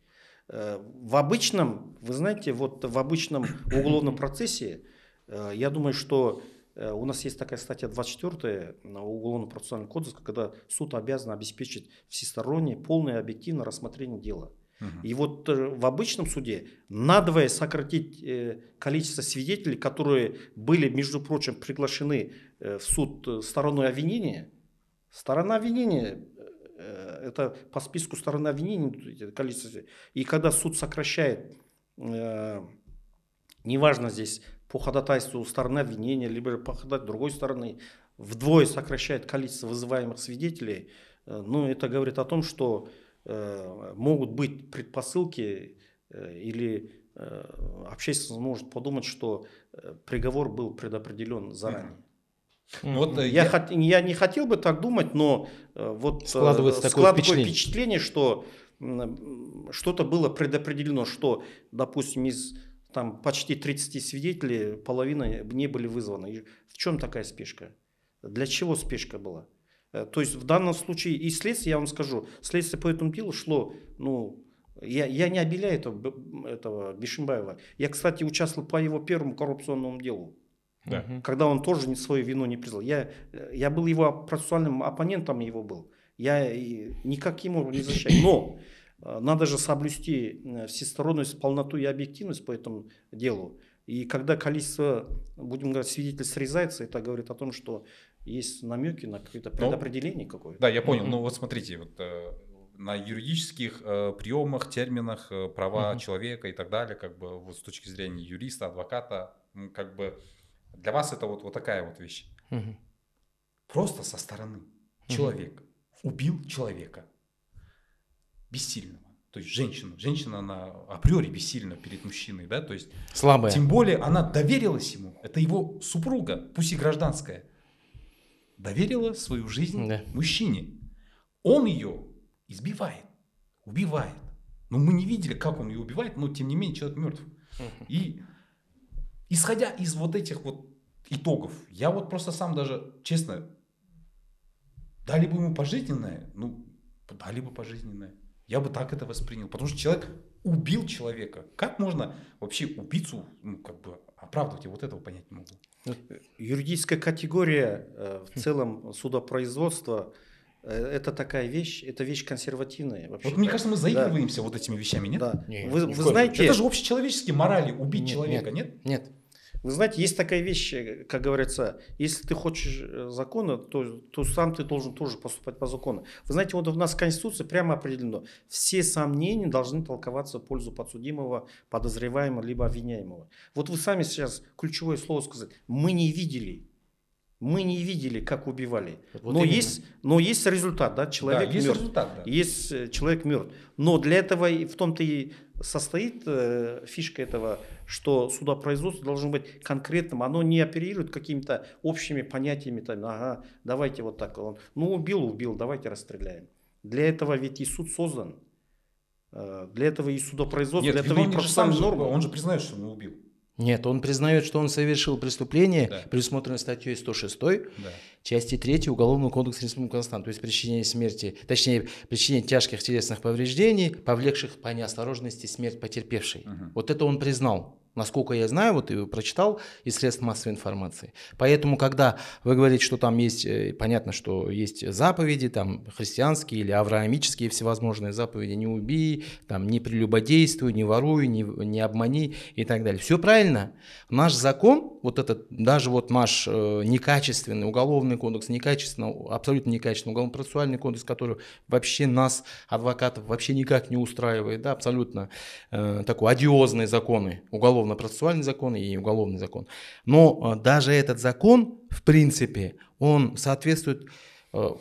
Э, в обычном, вы знаете, вот в обычном уголовном процессе, э, я думаю, что у нас есть такая статья 24 Уголовно-процессуального кодекса, когда суд обязан обеспечить всестороннее, полное, объективное рассмотрение дела. Угу. И вот в обычном суде надвое сократить количество свидетелей, которые были, между прочим, приглашены в суд стороной обвинения, Сторона обвинения э, – это по списку сторон обвинений количество. И когда суд сокращает, э, неважно здесь по ходатайству стороны обвинения, либо по ходатайству другой стороны, вдвое сокращает количество вызываемых свидетелей, э, ну, это говорит о том, что могут быть предпосылки или общественность может подумать, что приговор был предопределен заранее. Mm-hmm. Вот э, я, я... Хот... я не хотел бы так думать, но э, вот э, складывается, такое складывается такое впечатление, впечатление что что-то было предопределено, что, допустим, из там почти 30 свидетелей половина не были вызваны. И в чем такая спешка? Для чего спешка была? То есть в данном случае и следствие, я вам скажу, следствие по этому делу шло, ну, я, я не обеляю этого, этого Бишимбаева. Я, кстати, участвовал по его первому коррупционному делу да. когда он тоже не, свою вину не признал. Я, я был его процессуальным оппонентом, его был. Я никак ему не защищаю. Но э, надо же соблюсти э, всесторонность, полноту и объективность по этому делу. И когда количество, будем говорить, свидетелей срезается, это говорит о том, что есть намеки на какое-то предопределение какое-то. Да, я понял. mm Ну вот смотрите, вот э, на юридических э, приемах, терминах э, права mm человека и так далее, как бы вот с точки зрения юриста, адвоката, как бы для вас это вот, вот такая вот вещь. Угу. Просто со стороны. Человек угу. убил человека. Бессильного. То есть женщину. Женщина, она априори бессильна перед мужчиной, да, то есть... Слабая. Тем более она доверилась ему. Это его супруга, пусть и гражданская. Доверила свою жизнь да. мужчине. Он ее избивает, убивает. Но ну, мы не видели, как он ее убивает, но тем не менее человек мертв. Угу. И исходя из вот этих вот итогов, я вот просто сам даже, честно, дали бы ему пожизненное, ну, дали бы пожизненное. Я бы так это воспринял, потому что человек убил человека. Как можно вообще убийцу, ну, как бы оправдывать? Я вот этого понять не могу. Ну, юридическая категория э, в хм. целом судопроизводства э, это такая вещь, это вещь консервативная вообще. Вот мне кажется, мы заигрываемся да. вот этими вещами, нет? Да. Нет, вы, вы знаете, это же общечеловеческие морали убить нет, человека, нет? Нет. нет. Вы знаете, есть такая вещь, э, как говорится, если ты хочешь э, закона, то, то сам ты должен тоже поступать по закону. Вы знаете, вот у нас в Конституции прямо определено, все сомнения должны толковаться в пользу подсудимого, подозреваемого, либо обвиняемого. Вот вы сами сейчас ключевое слово сказали. Мы не видели мы не видели, как убивали. Вот но, есть, но есть результат, да, человек да, есть мертв. Результат, да. Есть э, человек мертв. Но для этого в том-то и состоит э, фишка этого что судопроизводство должно быть конкретным, оно не оперирует какими-то общими понятиями, там, ага, давайте вот так, он, ну убил, убил, давайте расстреляем. Для этого ведь и суд создан. Э, для этого и судопроизводство, Нет, для этого и процессуальные нормы. Он же признает, что он убил. Нет, он признает, что он совершил преступление, да. предусмотренное статьей 106, да. части 3 Уголовного кодекса Республики Казахстан, то есть причинение смерти, точнее, причинение тяжких телесных повреждений, повлекших по неосторожности смерть потерпевшей. Угу. Вот это он признал. Насколько я знаю, вот и э, прочитал из средств массовой информации. Поэтому, когда вы говорите, что там есть, э, понятно, что есть заповеди, там христианские или авраамические всевозможные заповеди, не убей, там не прелюбодействуй, не воруй, не, не обмани и так далее. Все правильно. Наш закон, вот этот, даже вот наш э, некачественный уголовный кодекс, некачественный, абсолютно некачественный уголовно-процессуальный кодекс, который вообще нас, адвокатов, вообще никак не устраивает, да, абсолютно э, такой одиозные законы уголовные уголовно-процессуальный закон и уголовный закон. Но э, даже этот закон, в принципе, он соответствует э,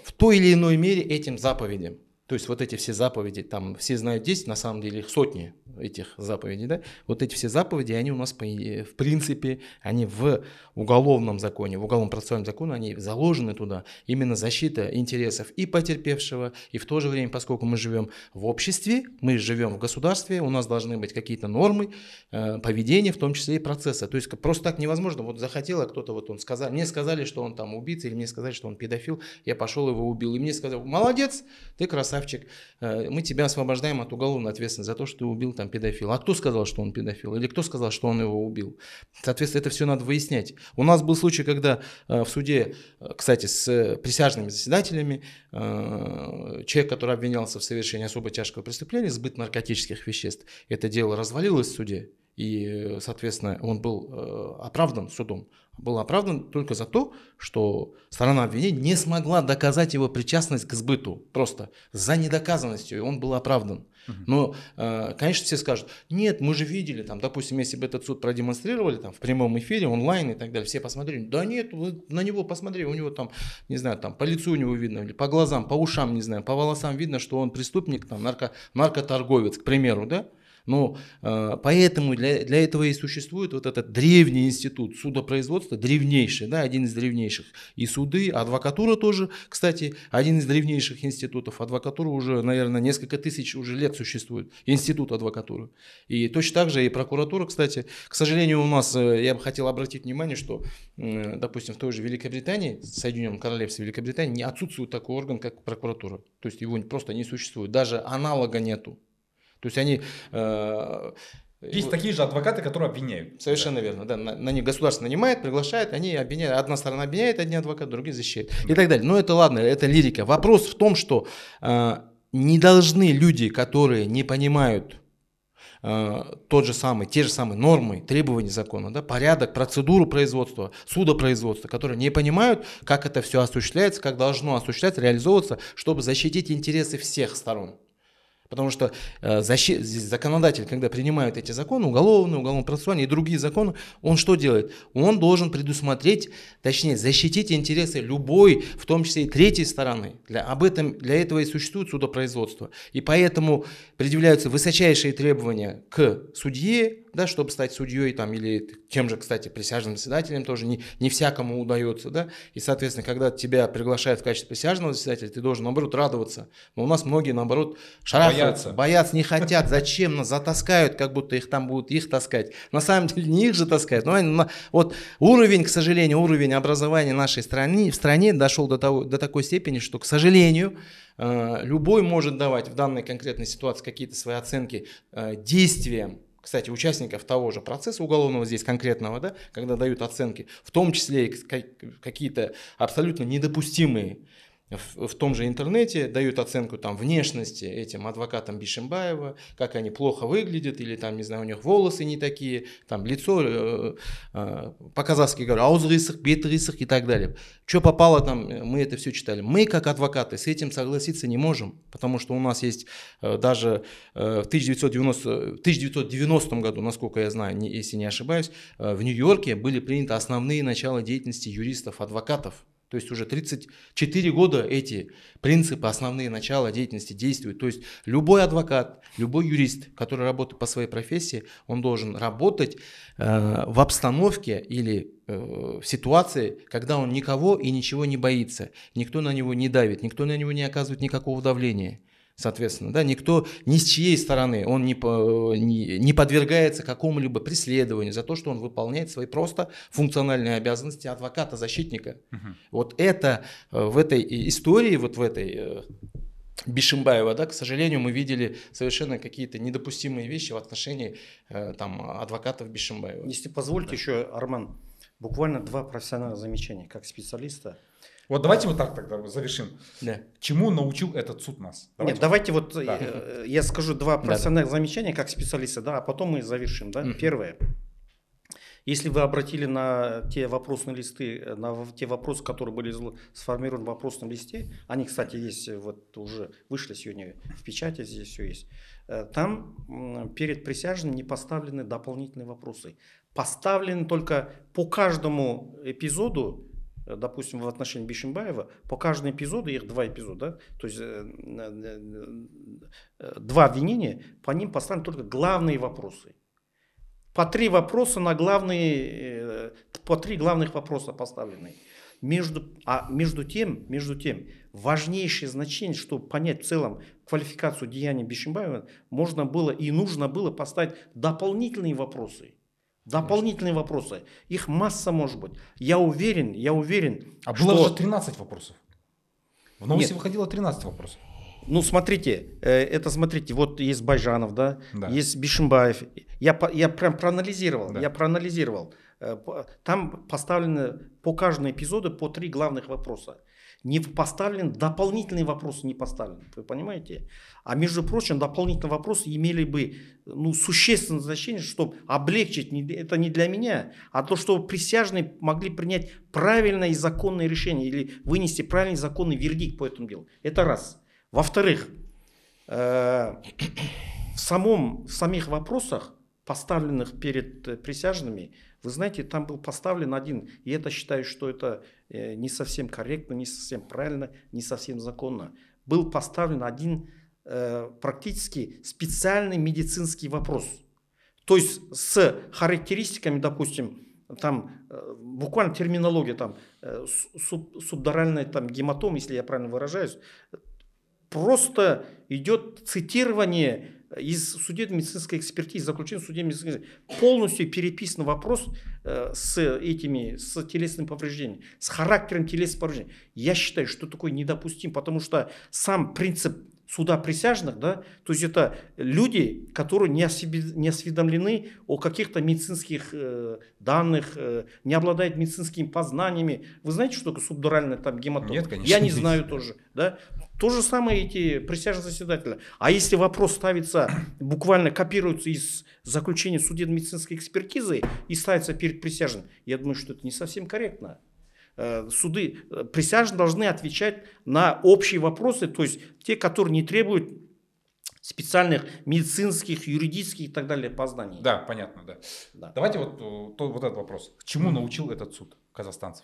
в той или иной мере этим заповедям. То есть вот эти все заповеди, там все знают 10, на самом деле их сотни этих заповедей, да, вот эти все заповеди, они у нас, в принципе, они в уголовном законе, в уголовном процессуальном законе, они заложены туда. Именно защита интересов и потерпевшего, и в то же время, поскольку мы живем в обществе, мы живем в государстве, у нас должны быть какие-то нормы э, поведения, в том числе и процесса. То есть просто так невозможно. Вот захотела кто-то, вот он сказал, мне сказали, что он там убийца, или мне сказали, что он педофил, я пошел его убил. И мне сказали: молодец, ты красавчик, э, мы тебя освобождаем от уголовной ответственности за то, что ты убил там там педофил. А кто сказал, что он педофил? Или кто сказал, что он его убил? Соответственно, это все надо выяснять. У нас был случай, когда э, в суде, э, кстати, с э, присяжными заседателями, человек, который обвинялся в совершении особо тяжкого преступления, сбыт наркотических веществ, это дело развалилось в суде, и, соответственно, он был оправдан судом. Был оправдан только за то, что сторона обвинения не смогла доказать его причастность к сбыту. Просто за недоказанностью он был оправдан. Но, э, конечно, все скажут, нет, мы же видели, там, допустим, если бы этот суд продемонстрировали там, в прямом эфире, онлайн и так далее, все посмотрели, да нет, вы на него посмотрели, у него там, не знаю, там по лицу у него видно, или по глазам, по ушам, не знаю, по волосам видно, что он преступник, там, нарко, наркоторговец, к примеру, да? Но а, поэтому для, для этого и существует вот этот древний институт судопроизводства, древнейший, да, один из древнейших. И суды, адвокатура тоже, кстати, один из древнейших институтов. Адвокатура уже, наверное, несколько тысяч уже лет существует, институт адвокатуры. И точно так же и прокуратура, кстати. К сожалению, у нас, э, я бы хотел обратить внимание, что, допустим, в той же Великобритании, Соединенном Королевстве Великобритании, не отсутствует такой орган, как прокуратура. То есть его просто не существует, даже аналога нету. То есть они... Э, есть такие же адвокаты, которые обвиняют. Совершенно да. верно, да. На, на них государство нанимает, приглашает, они обвиняют. Одна сторона обвиняет, одни адвокаты, другие защищают. Да. И так далее. Но это ладно, это лирика. Вопрос в том, что э, не должны люди, которые не понимают э, тот же самый, те же самые нормы, требования закона, да, порядок, процедуру производства, судопроизводства, которые не понимают, как это все осуществляется, как должно осуществляться, реализовываться, чтобы защитить интересы всех сторон. Потому что э, защи- законодатель, когда принимает эти законы, уголовные, уголовно процессуальные и другие законы, он что делает? Он должен предусмотреть, точнее, защитить интересы любой, в том числе и третьей стороны. Для, об этом, для этого и существует судопроизводство. И поэтому предъявляются высочайшие требования к судье, да, чтобы стать судьей там, или тем же, кстати, присяжным заседателем тоже не, не всякому удается. Да? И, соответственно, когда тебя приглашают в качестве присяжного заседателя, ты должен, наоборот, радоваться. Но у нас многие, наоборот, шарахаются, боятся, боятся не хотят. Зачем? Нас затаскают, как будто их там будут их таскать. На самом деле не их же таскают. Но они, на... вот уровень, к сожалению, уровень образования нашей страны в стране дошел до, того, до такой степени, что, к сожалению, э, любой может давать в данной конкретной ситуации какие-то свои оценки э, действиям кстати, участников того же процесса уголовного здесь конкретного, да, когда дают оценки, в том числе и какие-то абсолютно недопустимые в, в том же интернете дают оценку там внешности этим адвокатам Бишимбаева, как они плохо выглядят, или там, не знаю, у них волосы не такие, там лицо э, э, по-казахски говорят, аузрысых, бетрысых и так далее. Что попало там, мы это все читали. Мы, как адвокаты, с этим согласиться не можем, потому что у нас есть э, даже э, в 1990, 1990 году, насколько я знаю, не, если не ошибаюсь, э, в Нью-Йорке были приняты основные начала деятельности юристов-адвокатов. То есть уже 34 года эти принципы, основные начала деятельности действуют. То есть любой адвокат, любой юрист, который работает по своей профессии, он должен работать э, в обстановке или э, в ситуации, когда он никого и ничего не боится. Никто на него не давит, никто на него не оказывает никакого давления. Соответственно, да, никто ни с чьей стороны, он не, э, не, не подвергается какому-либо преследованию за то, что он выполняет свои просто функциональные обязанности адвоката, защитника. Угу. Вот это э, в этой истории, вот в этой э, Бишимбаева, да, к сожалению, мы видели совершенно какие-то недопустимые вещи в отношении там, адвокатов Бишимбаева. Если позвольте да. еще, Арман, буквально два профессиональных замечания как специалиста – вот давайте вот так тогда завершим. Да. Чему научил этот суд нас? Давайте. Нет, давайте вот э, да. я, я скажу два профессиональных да, замечания как специалиста, да, а потом мы завершим. Да? mm Первое. Если вы обратили на те вопросные листы, э, на те вопросы, которые были сформированы в вопросном листе, они, кстати, есть, э, вот уже вышли сегодня в печати, здесь все есть. Там перед присяжным не поставлены дополнительные вопросы. Поставлены только по каждому эпизоду Э, допустим, в отношении Бишимбаева, по каждому эпизоду, их два эпизода, то есть э, э, два обвинения, по ним поставлены только главные вопросы. По три вопроса на главные, по три главных вопроса поставлены. Между, а между тем, между тем, важнейшее значение, чтобы понять в целом квалификацию деяния Бишимбаева, можно было и нужно было поставить дополнительные вопросы – Дополнительные вопросы. Их масса может быть. Я уверен, я уверен. А что... было же 13 вопросов. В новости Нет. выходило 13 вопросов. Ну, смотрите, э, это смотрите, вот есть Байжанов, да, да. есть Бишимбаев. Я, я прям проанализировал, да. я проанализировал. Э, там поставлены по каждому эпизоду по три главных вопроса не поставлен, дополнительные вопросы не поставлены, вы понимаете? А между прочим, дополнительные вопросы имели бы ну, существенное значение, чтобы облегчить, это не для меня, а то, чтобы присяжные могли принять правильное и законное решение или вынести правильный законный вердикт по этому делу. Это раз. Во-вторых, э в, самом, в самих вопросах, поставленных перед присяжными, вы знаете, там был поставлен один, и это считаю, что это э, не совсем корректно, не совсем правильно, не совсем законно. Был поставлен один э, практически специальный медицинский вопрос. То есть с характеристиками, допустим, там э, буквально терминология, там суб, субдоральная там, гематома, если я правильно выражаюсь, просто идет цитирование из судебно-медицинской экспертизы, заключение судебно-медицинской экспертизы, полностью переписан вопрос э, с этими, с телесным повреждением, с характером телесных повреждений. Я считаю, что такое недопустим, потому что сам принцип суда присяжных, да, то есть это люди, которые не, осве, не осведомлены о каких-то медицинских э, данных, э, не обладают медицинскими познаниями. Вы знаете, что такое субдуральная там гематома? Нет, конечно. Я не знаю тоже, да. То же самое эти присяжные заседатели. А если вопрос ставится, буквально копируется из заключения судебно-медицинской экспертизы и ставится перед присяжным, я думаю, что это не совсем корректно. Э, суды э, присяжные должны отвечать на общие вопросы, то есть те, которые не требуют специальных медицинских, юридических и так далее познаний. Да, понятно, да. да. Давайте вот, э, то, вот этот вопрос. К чему научил этот суд казахстанцев?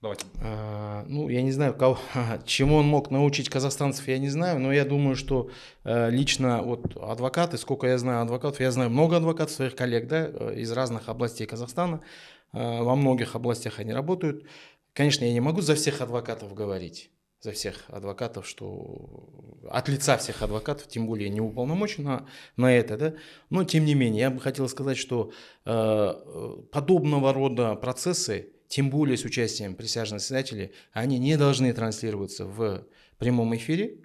Давайте. А, ну, я не знаю, кого, чему он мог научить казахстанцев, я не знаю, но я думаю, что лично вот адвокаты, сколько я знаю адвокатов, я знаю много адвокатов, своих коллег, да, из разных областей Казахстана, Э, во многих областях они работают. Конечно, я не могу за всех адвокатов говорить, за всех адвокатов, что от лица всех адвокатов, тем более не уполномочена на это, да. Но тем не менее, я бы хотел сказать, что э, подобного рода процессы, тем более с участием присяжных заседателей, они не должны транслироваться в прямом эфире,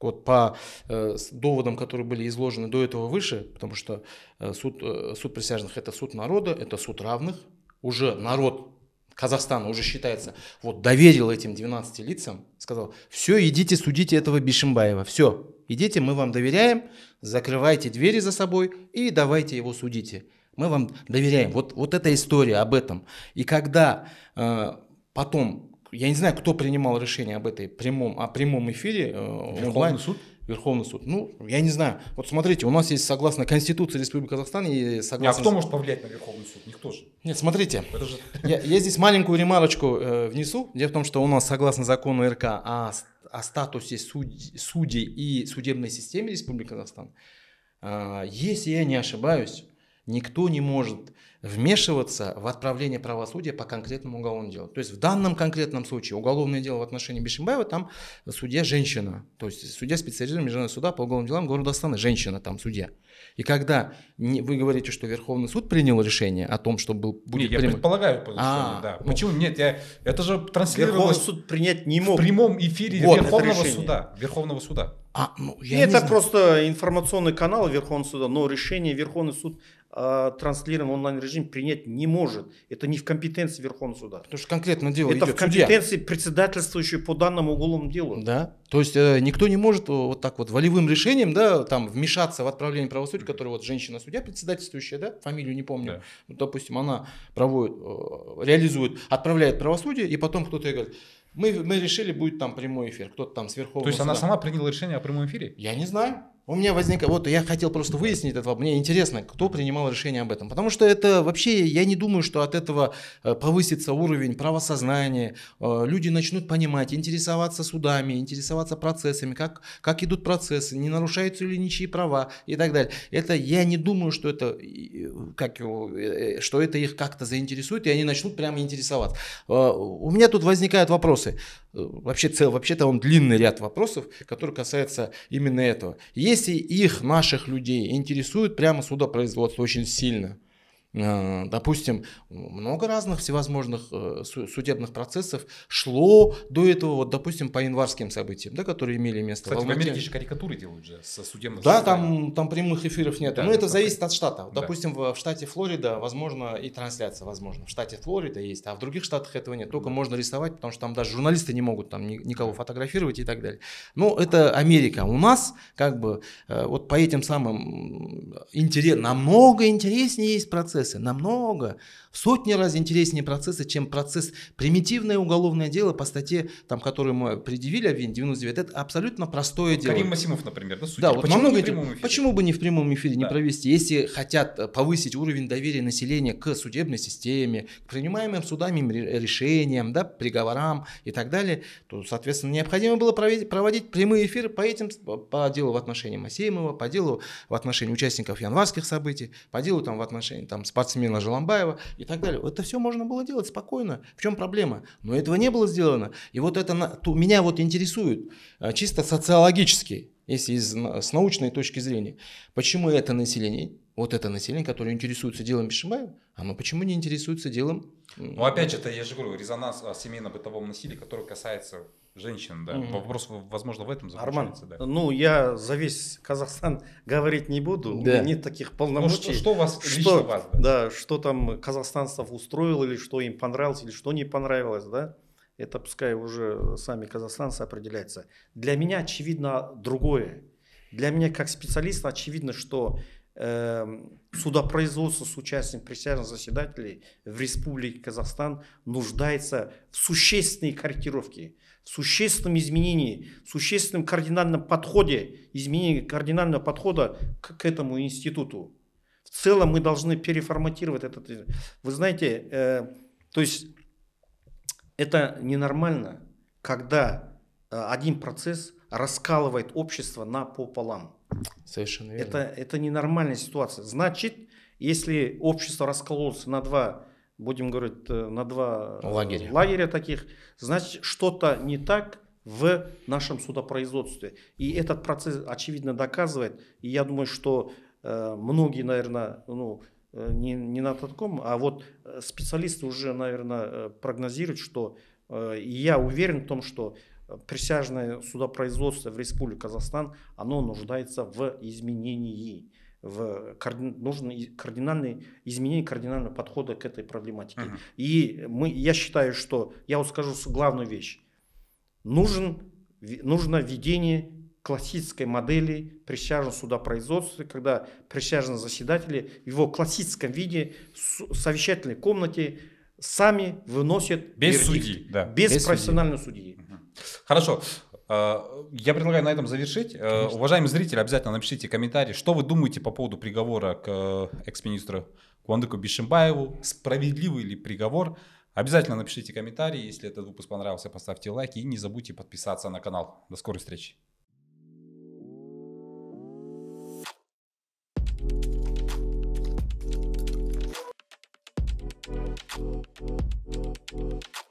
вот по э, доводам, которые были изложены до этого выше, потому что э, суд, э, суд присяжных это суд народа, это суд равных, уже народ Казахстана уже считается, вот доверил этим 12 лицам, сказал, все, идите судите этого Бишимбаева, все, идите, мы вам доверяем, закрывайте двери за собой и давайте его судите. Мы вам доверяем. Вот, вот эта история об этом. И когда э, потом я не знаю, кто принимал решение об этой прямом, о прямом эфире э, Верховный онлайн. суд? Верховный суд. Ну, я не знаю. Вот смотрите, у нас есть согласно Конституции Республики Казахстан и согласно... А кто может повлиять на Верховный суд? Никто же. Нет, смотрите. Я, здесь маленькую ремарочку э, внесу. Дело в том, что у нас согласно закону РК о, о статусе судей, и судебной системе Республики Казахстан, э, если я не ошибаюсь, Никто не может вмешиваться в отправление правосудия по конкретному уголовному делу. То есть в данном конкретном случае уголовное дело в отношении Бишимбаева, там судья женщина. То есть судья специализированного международного суда по уголовным делам города Астаны, женщина там судья. И когда вы говорите, что Верховный суд принял решение о том, что был, будет... Нет, прям... я предполагаю, потому, а, да. Ну, Почему нет? Я, это же транслировалось... Верховный суд принять не мог. В прямом эфире вот, Верховного суда. Верховного суда. А, ну, я Нет, не это знаю. просто информационный канал Верховного суда, но решение Верховный суд а, транслирован онлайн-режим принять не может. Это не в компетенции Верховного суда. Потому что конкретно дело Это идет в компетенции судья. председательствующего по данному уголовному делу. Да. То есть э, никто не может э, вот так вот волевым решением да, там, вмешаться в отправление правосудия, которое вот женщина-судья председательствующая, да, фамилию не помню, да. ну, допустим, она проводит, э, реализует, отправляет правосудие, и потом кто-то ей говорит, мы, мы решили, будет там прямой эфир, кто-то там сверху. То есть суда. она сама приняла решение о прямом эфире? Я не знаю. У меня возник, вот я хотел просто выяснить это, мне интересно, кто принимал решение об этом, потому что это вообще, я не думаю, что от этого э, повысится уровень правосознания, э, люди начнут понимать, интересоваться судами, интересоваться процессами, как, как идут процессы, не нарушаются ли ничьи права и так далее. Это я не думаю, что это, как, э, что это их как-то заинтересует, и они начнут прямо интересоваться. У меня тут возникают вопросы, вообще цел, вообще-то он длинный ряд вопросов, которые касаются именно этого. Есть профессий их, наших людей, интересует прямо судопроизводство очень сильно. Э, допустим, много разных всевозможных э, судебных процессов шло до этого, вот, допустим, по январским событиям, да, которые имели место. Кстати, в, в Америке же карикатуры делают же со судебных Да, там, там прямых эфиров нет. Да, Но это зависит от штата. Допустим, в, в штате Флорида, возможно, и трансляция, возможно. В штате Флорида есть, а в других штатах этого нет. Только да. можно рисовать, потому что там даже журналисты не могут там никого фотографировать и так далее. Но это Америка. У нас как бы э, вот по этим самым интерес, намного интереснее есть процесс процессы намного сотни раз интереснее процессы, чем процесс примитивное уголовное дело по статье, там, которую мы предъявили обвинение а 99, это абсолютно простое вот дело. Карим Масимов, например, да, судья. Да, вот почему, много, прямом эфире? почему бы не в прямом эфире да. не провести, если хотят э, повысить уровень доверия населения к судебной системе, к принимаемым судами решениям, да, приговорам и так далее, то, соответственно, необходимо было проводить, проводить прямые эфиры по этим, по делу в отношении Масимова, по делу в отношении участников январских событий, по делу там в отношении там спортсмена Желамбаева и так далее. Это все можно было делать спокойно. В чем проблема? Но этого не было сделано. И вот это то, меня вот интересует а, чисто социологически, если из, с научной точки зрения. Почему это население, вот это население, которое интересуется делом Пешимаева, оно почему не интересуется делом ну, опять же, это я же говорю, резонанс о а, семейно-бытовом насилии, который касается женщин, да. Mm-hmm. Вопрос, возможно, в этом заключается. Арман, да. ну, я за весь Казахстан говорить не буду, да. у меня нет таких ну, полномочий. Ну, что, что вас, что, вас, да. да, что там казахстанцев устроило, или что им понравилось, или что не понравилось, да. Это пускай уже сами казахстанцы определяются. Для меня очевидно другое. Для меня как специалиста очевидно, что э, судопроизводство с участием присяжных заседателей в Республике Казахстан нуждается в существенной корректировке, в существенном изменении, в существенном кардинальном подходе, изменении кардинального подхода к, к этому институту. В целом мы должны переформатировать этот. Вы знаете, э, то есть это ненормально, когда э, один процесс раскалывает общество на пополам. Совершенно верно. Это, это ненормальная ситуация. Значит, если общество раскололось на два, будем говорить, э, на два э, лагеря, лагеря таких, значит, что-то не так в нашем судопроизводстве. И этот процесс, очевидно, доказывает. И я думаю, что э, многие, наверное, ну, э, не, не на таком, а вот специалисты уже, наверное, прогнозируют, что э, я уверен в том, что присяжное судопроизводство в Республике Казахстан, оно нуждается в изменении в карди... нужно кардинальный изменение кардинального подхода к этой проблематике. Uh-huh. И мы, я считаю, что я вот скажу главную вещь: нужен нужно введение классической модели присяжного судопроизводства, когда присяжные заседатели в его классическом виде в совещательной комнате сами выносят без судьи, да. без, без профессионального судьи. судьи. Хорошо. Э, я предлагаю на этом завершить. Э, Конечно. Уважаемые зрители, обязательно напишите комментарий, что вы думаете по поводу приговора к э, экс-министру Куандыку Бишимбаеву. Справедливый ли приговор? Обязательно напишите комментарий. Если этот выпуск понравился, поставьте лайк и не забудьте подписаться на канал. До скорой встречи. Thank you.